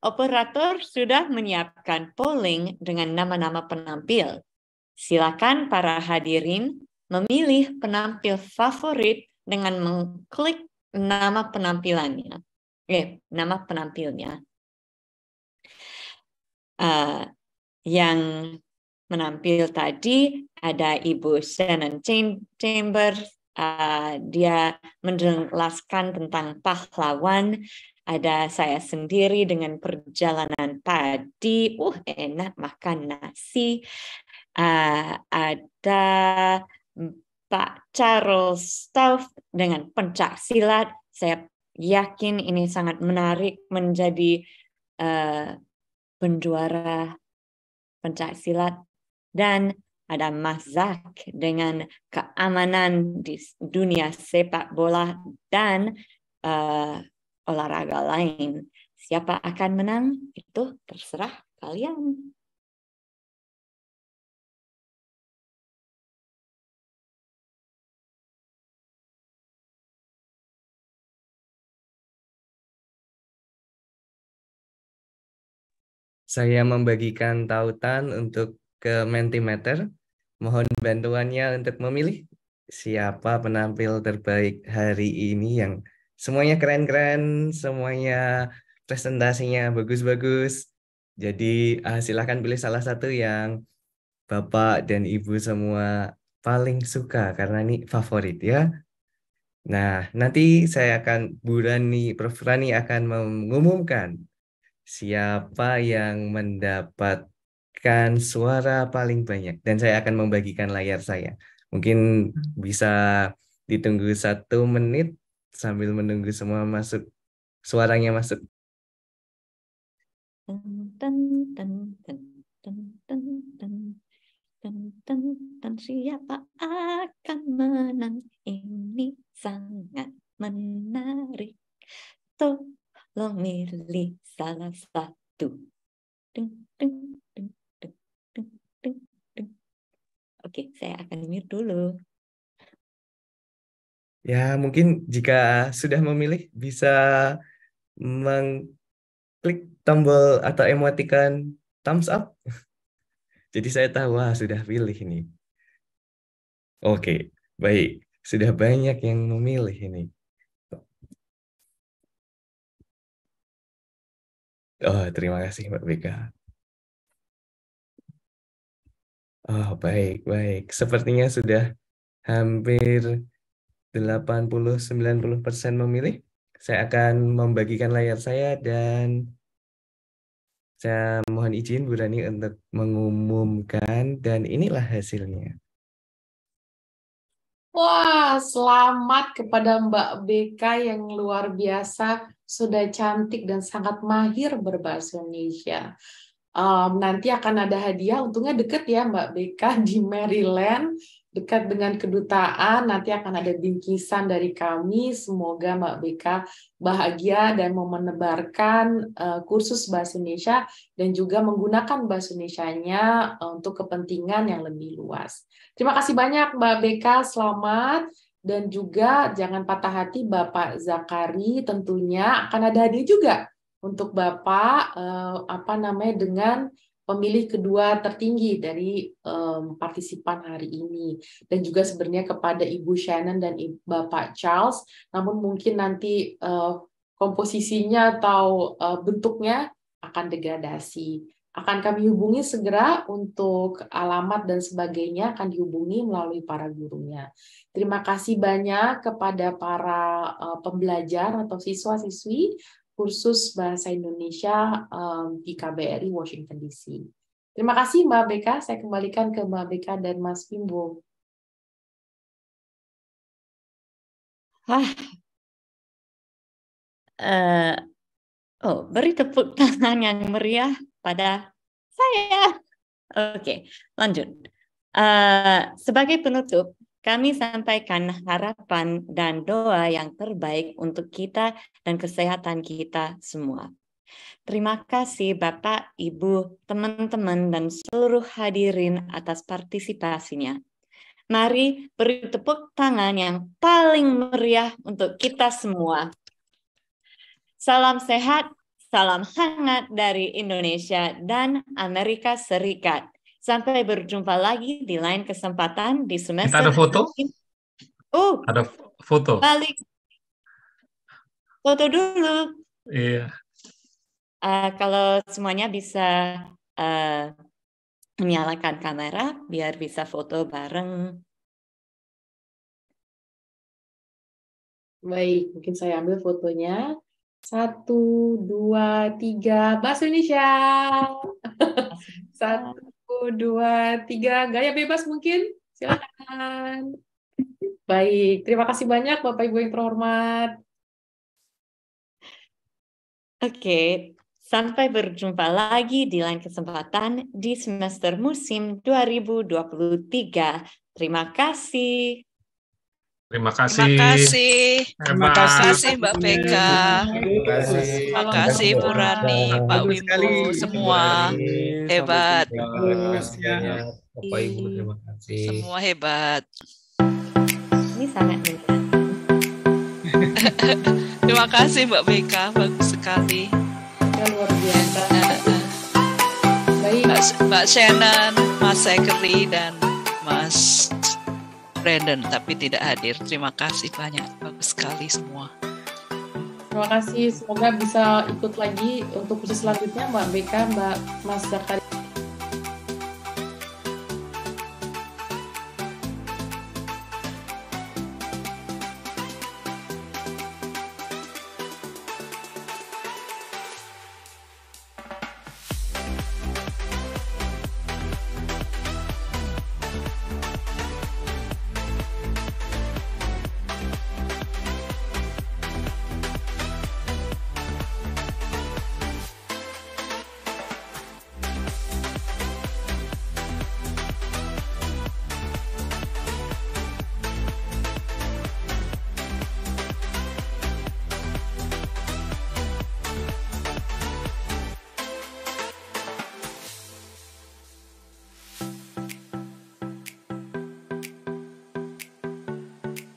Operator sudah menyiapkan polling dengan nama-nama penampil. Silakan para hadirin memilih penampil favorit dengan mengklik nama penampilannya. Eh, nama penampilnya. Eh, yang menampil tadi ada Ibu Shannon Chamber, uh, eh, dia menjelaskan tentang pahlawan, ada saya sendiri dengan perjalanan tadi, uh enak makan nasi, uh, ada Pak Charles Stauff dengan pencak silat, saya yakin ini sangat menarik menjadi uh, penjuara pencak silat dan ada Mazak dengan keamanan di dunia sepak bola dan uh, olahraga lain. Siapa akan menang itu terserah kalian. Saya membagikan tautan untuk ke Mentimeter. Mohon bantuannya untuk memilih siapa penampil terbaik hari ini yang semuanya keren-keren, semuanya presentasinya bagus-bagus. Jadi uh, ah, silahkan pilih salah satu yang Bapak dan Ibu semua paling suka karena ini favorit ya. Nah, nanti saya akan Bu Rani, Prof Rani akan mengumumkan siapa yang mendapatkan suara paling banyak dan saya akan membagikan layar saya. Mungkin hmm. bisa ditunggu satu menit sambil menunggu semua masuk suaranya masuk. siapa akan menang ini sangat menarik. Tuh lo milih salah satu. Ding, ding, ding, ding, ding, ding, ding. Oke, saya akan mute dulu. Ya, mungkin jika sudah memilih bisa mengklik tombol atau emotikan thumbs up. <laughs> Jadi saya tahu wah sudah pilih ini. Oke, baik. Sudah banyak yang memilih ini. Oh, terima kasih Mbak Beka. Oh, baik, baik. Sepertinya sudah hampir 80-90% memilih. Saya akan membagikan layar saya dan saya mohon izin Bu Rani untuk mengumumkan dan inilah hasilnya. Wah, selamat kepada Mbak BK yang luar biasa sudah cantik dan sangat mahir berbahasa Indonesia. Um, nanti akan ada hadiah, untungnya deket ya Mbak Beka <laughs> di Maryland, dekat dengan kedutaan, nanti akan ada bingkisan dari kami. Semoga Mbak Beka bahagia dan mau menebarkan uh, kursus Bahasa Indonesia dan juga menggunakan Bahasa Indonesia-nya eh, untuk kepentingan yang lebih luas. Terima kasih banyak Mbak Beka, selamat dan juga jangan patah hati Bapak Zakari tentunya akan ada hadiah juga untuk Bapak eh, apa namanya dengan pemilih kedua tertinggi dari um, partisipan hari ini dan juga sebenarnya kepada Ibu Shannon dan Bapak Charles namun mungkin nanti uh, komposisinya atau uh, bentuknya akan degradasi akan kami hubungi segera untuk alamat dan sebagainya akan dihubungi melalui para gurunya. Terima kasih banyak kepada para eh, pembelajar atau siswa-siswi kursus Bahasa Indonesia eh, di KBRI Washington DC. Terima kasih Mbak Beka, saya kembalikan ke Mbak Beka dan Mas Bimbo. Ah, uh, Oh, beri tepuk <laughs> tangan yang meriah pada saya. Oke, okay, lanjut. Uh, sebagai penutup, kami sampaikan harapan dan doa yang terbaik untuk kita dan kesehatan kita semua. Terima kasih Bapak, Ibu, teman-teman, dan seluruh hadirin atas partisipasinya. Mari beri tepuk tangan yang paling meriah untuk kita semua. Salam sehat, salam hangat dari Indonesia dan Amerika Serikat. Sampai berjumpa lagi di lain kesempatan di semester. Kita ada foto? Oh, ada foto. Balik. Foto dulu. Iya. Uh, kalau semuanya bisa uh, menyalakan kamera biar bisa foto bareng. Baik, mungkin saya ambil fotonya. Satu, dua, tiga. Bahasa Indonesia. Satu, dua, tiga. Gaya bebas mungkin. Silakan. Baik, terima kasih banyak Bapak Ibu yang terhormat. Oke, sampai berjumpa lagi di lain kesempatan di semester musim 2023. Terima kasih. Terima kasih. Terima kasih. Terima kasih Mbak Pega. Terima kasih Bu Rani, Pak Wimbo, semua hebat. terima kasih. Semua hebat. Ini sangat hebat. <laughs> terima kasih Mbak Pega, bagus sekali. luar biasa. Mbak, Mbak Shannon, Mas Sekri dan Mas Brandon tapi tidak hadir. Terima kasih banyak. Bagus sekali semua. Terima kasih. Semoga bisa ikut lagi untuk khusus selanjutnya Mbak BK, Mbak Mas Zakaria.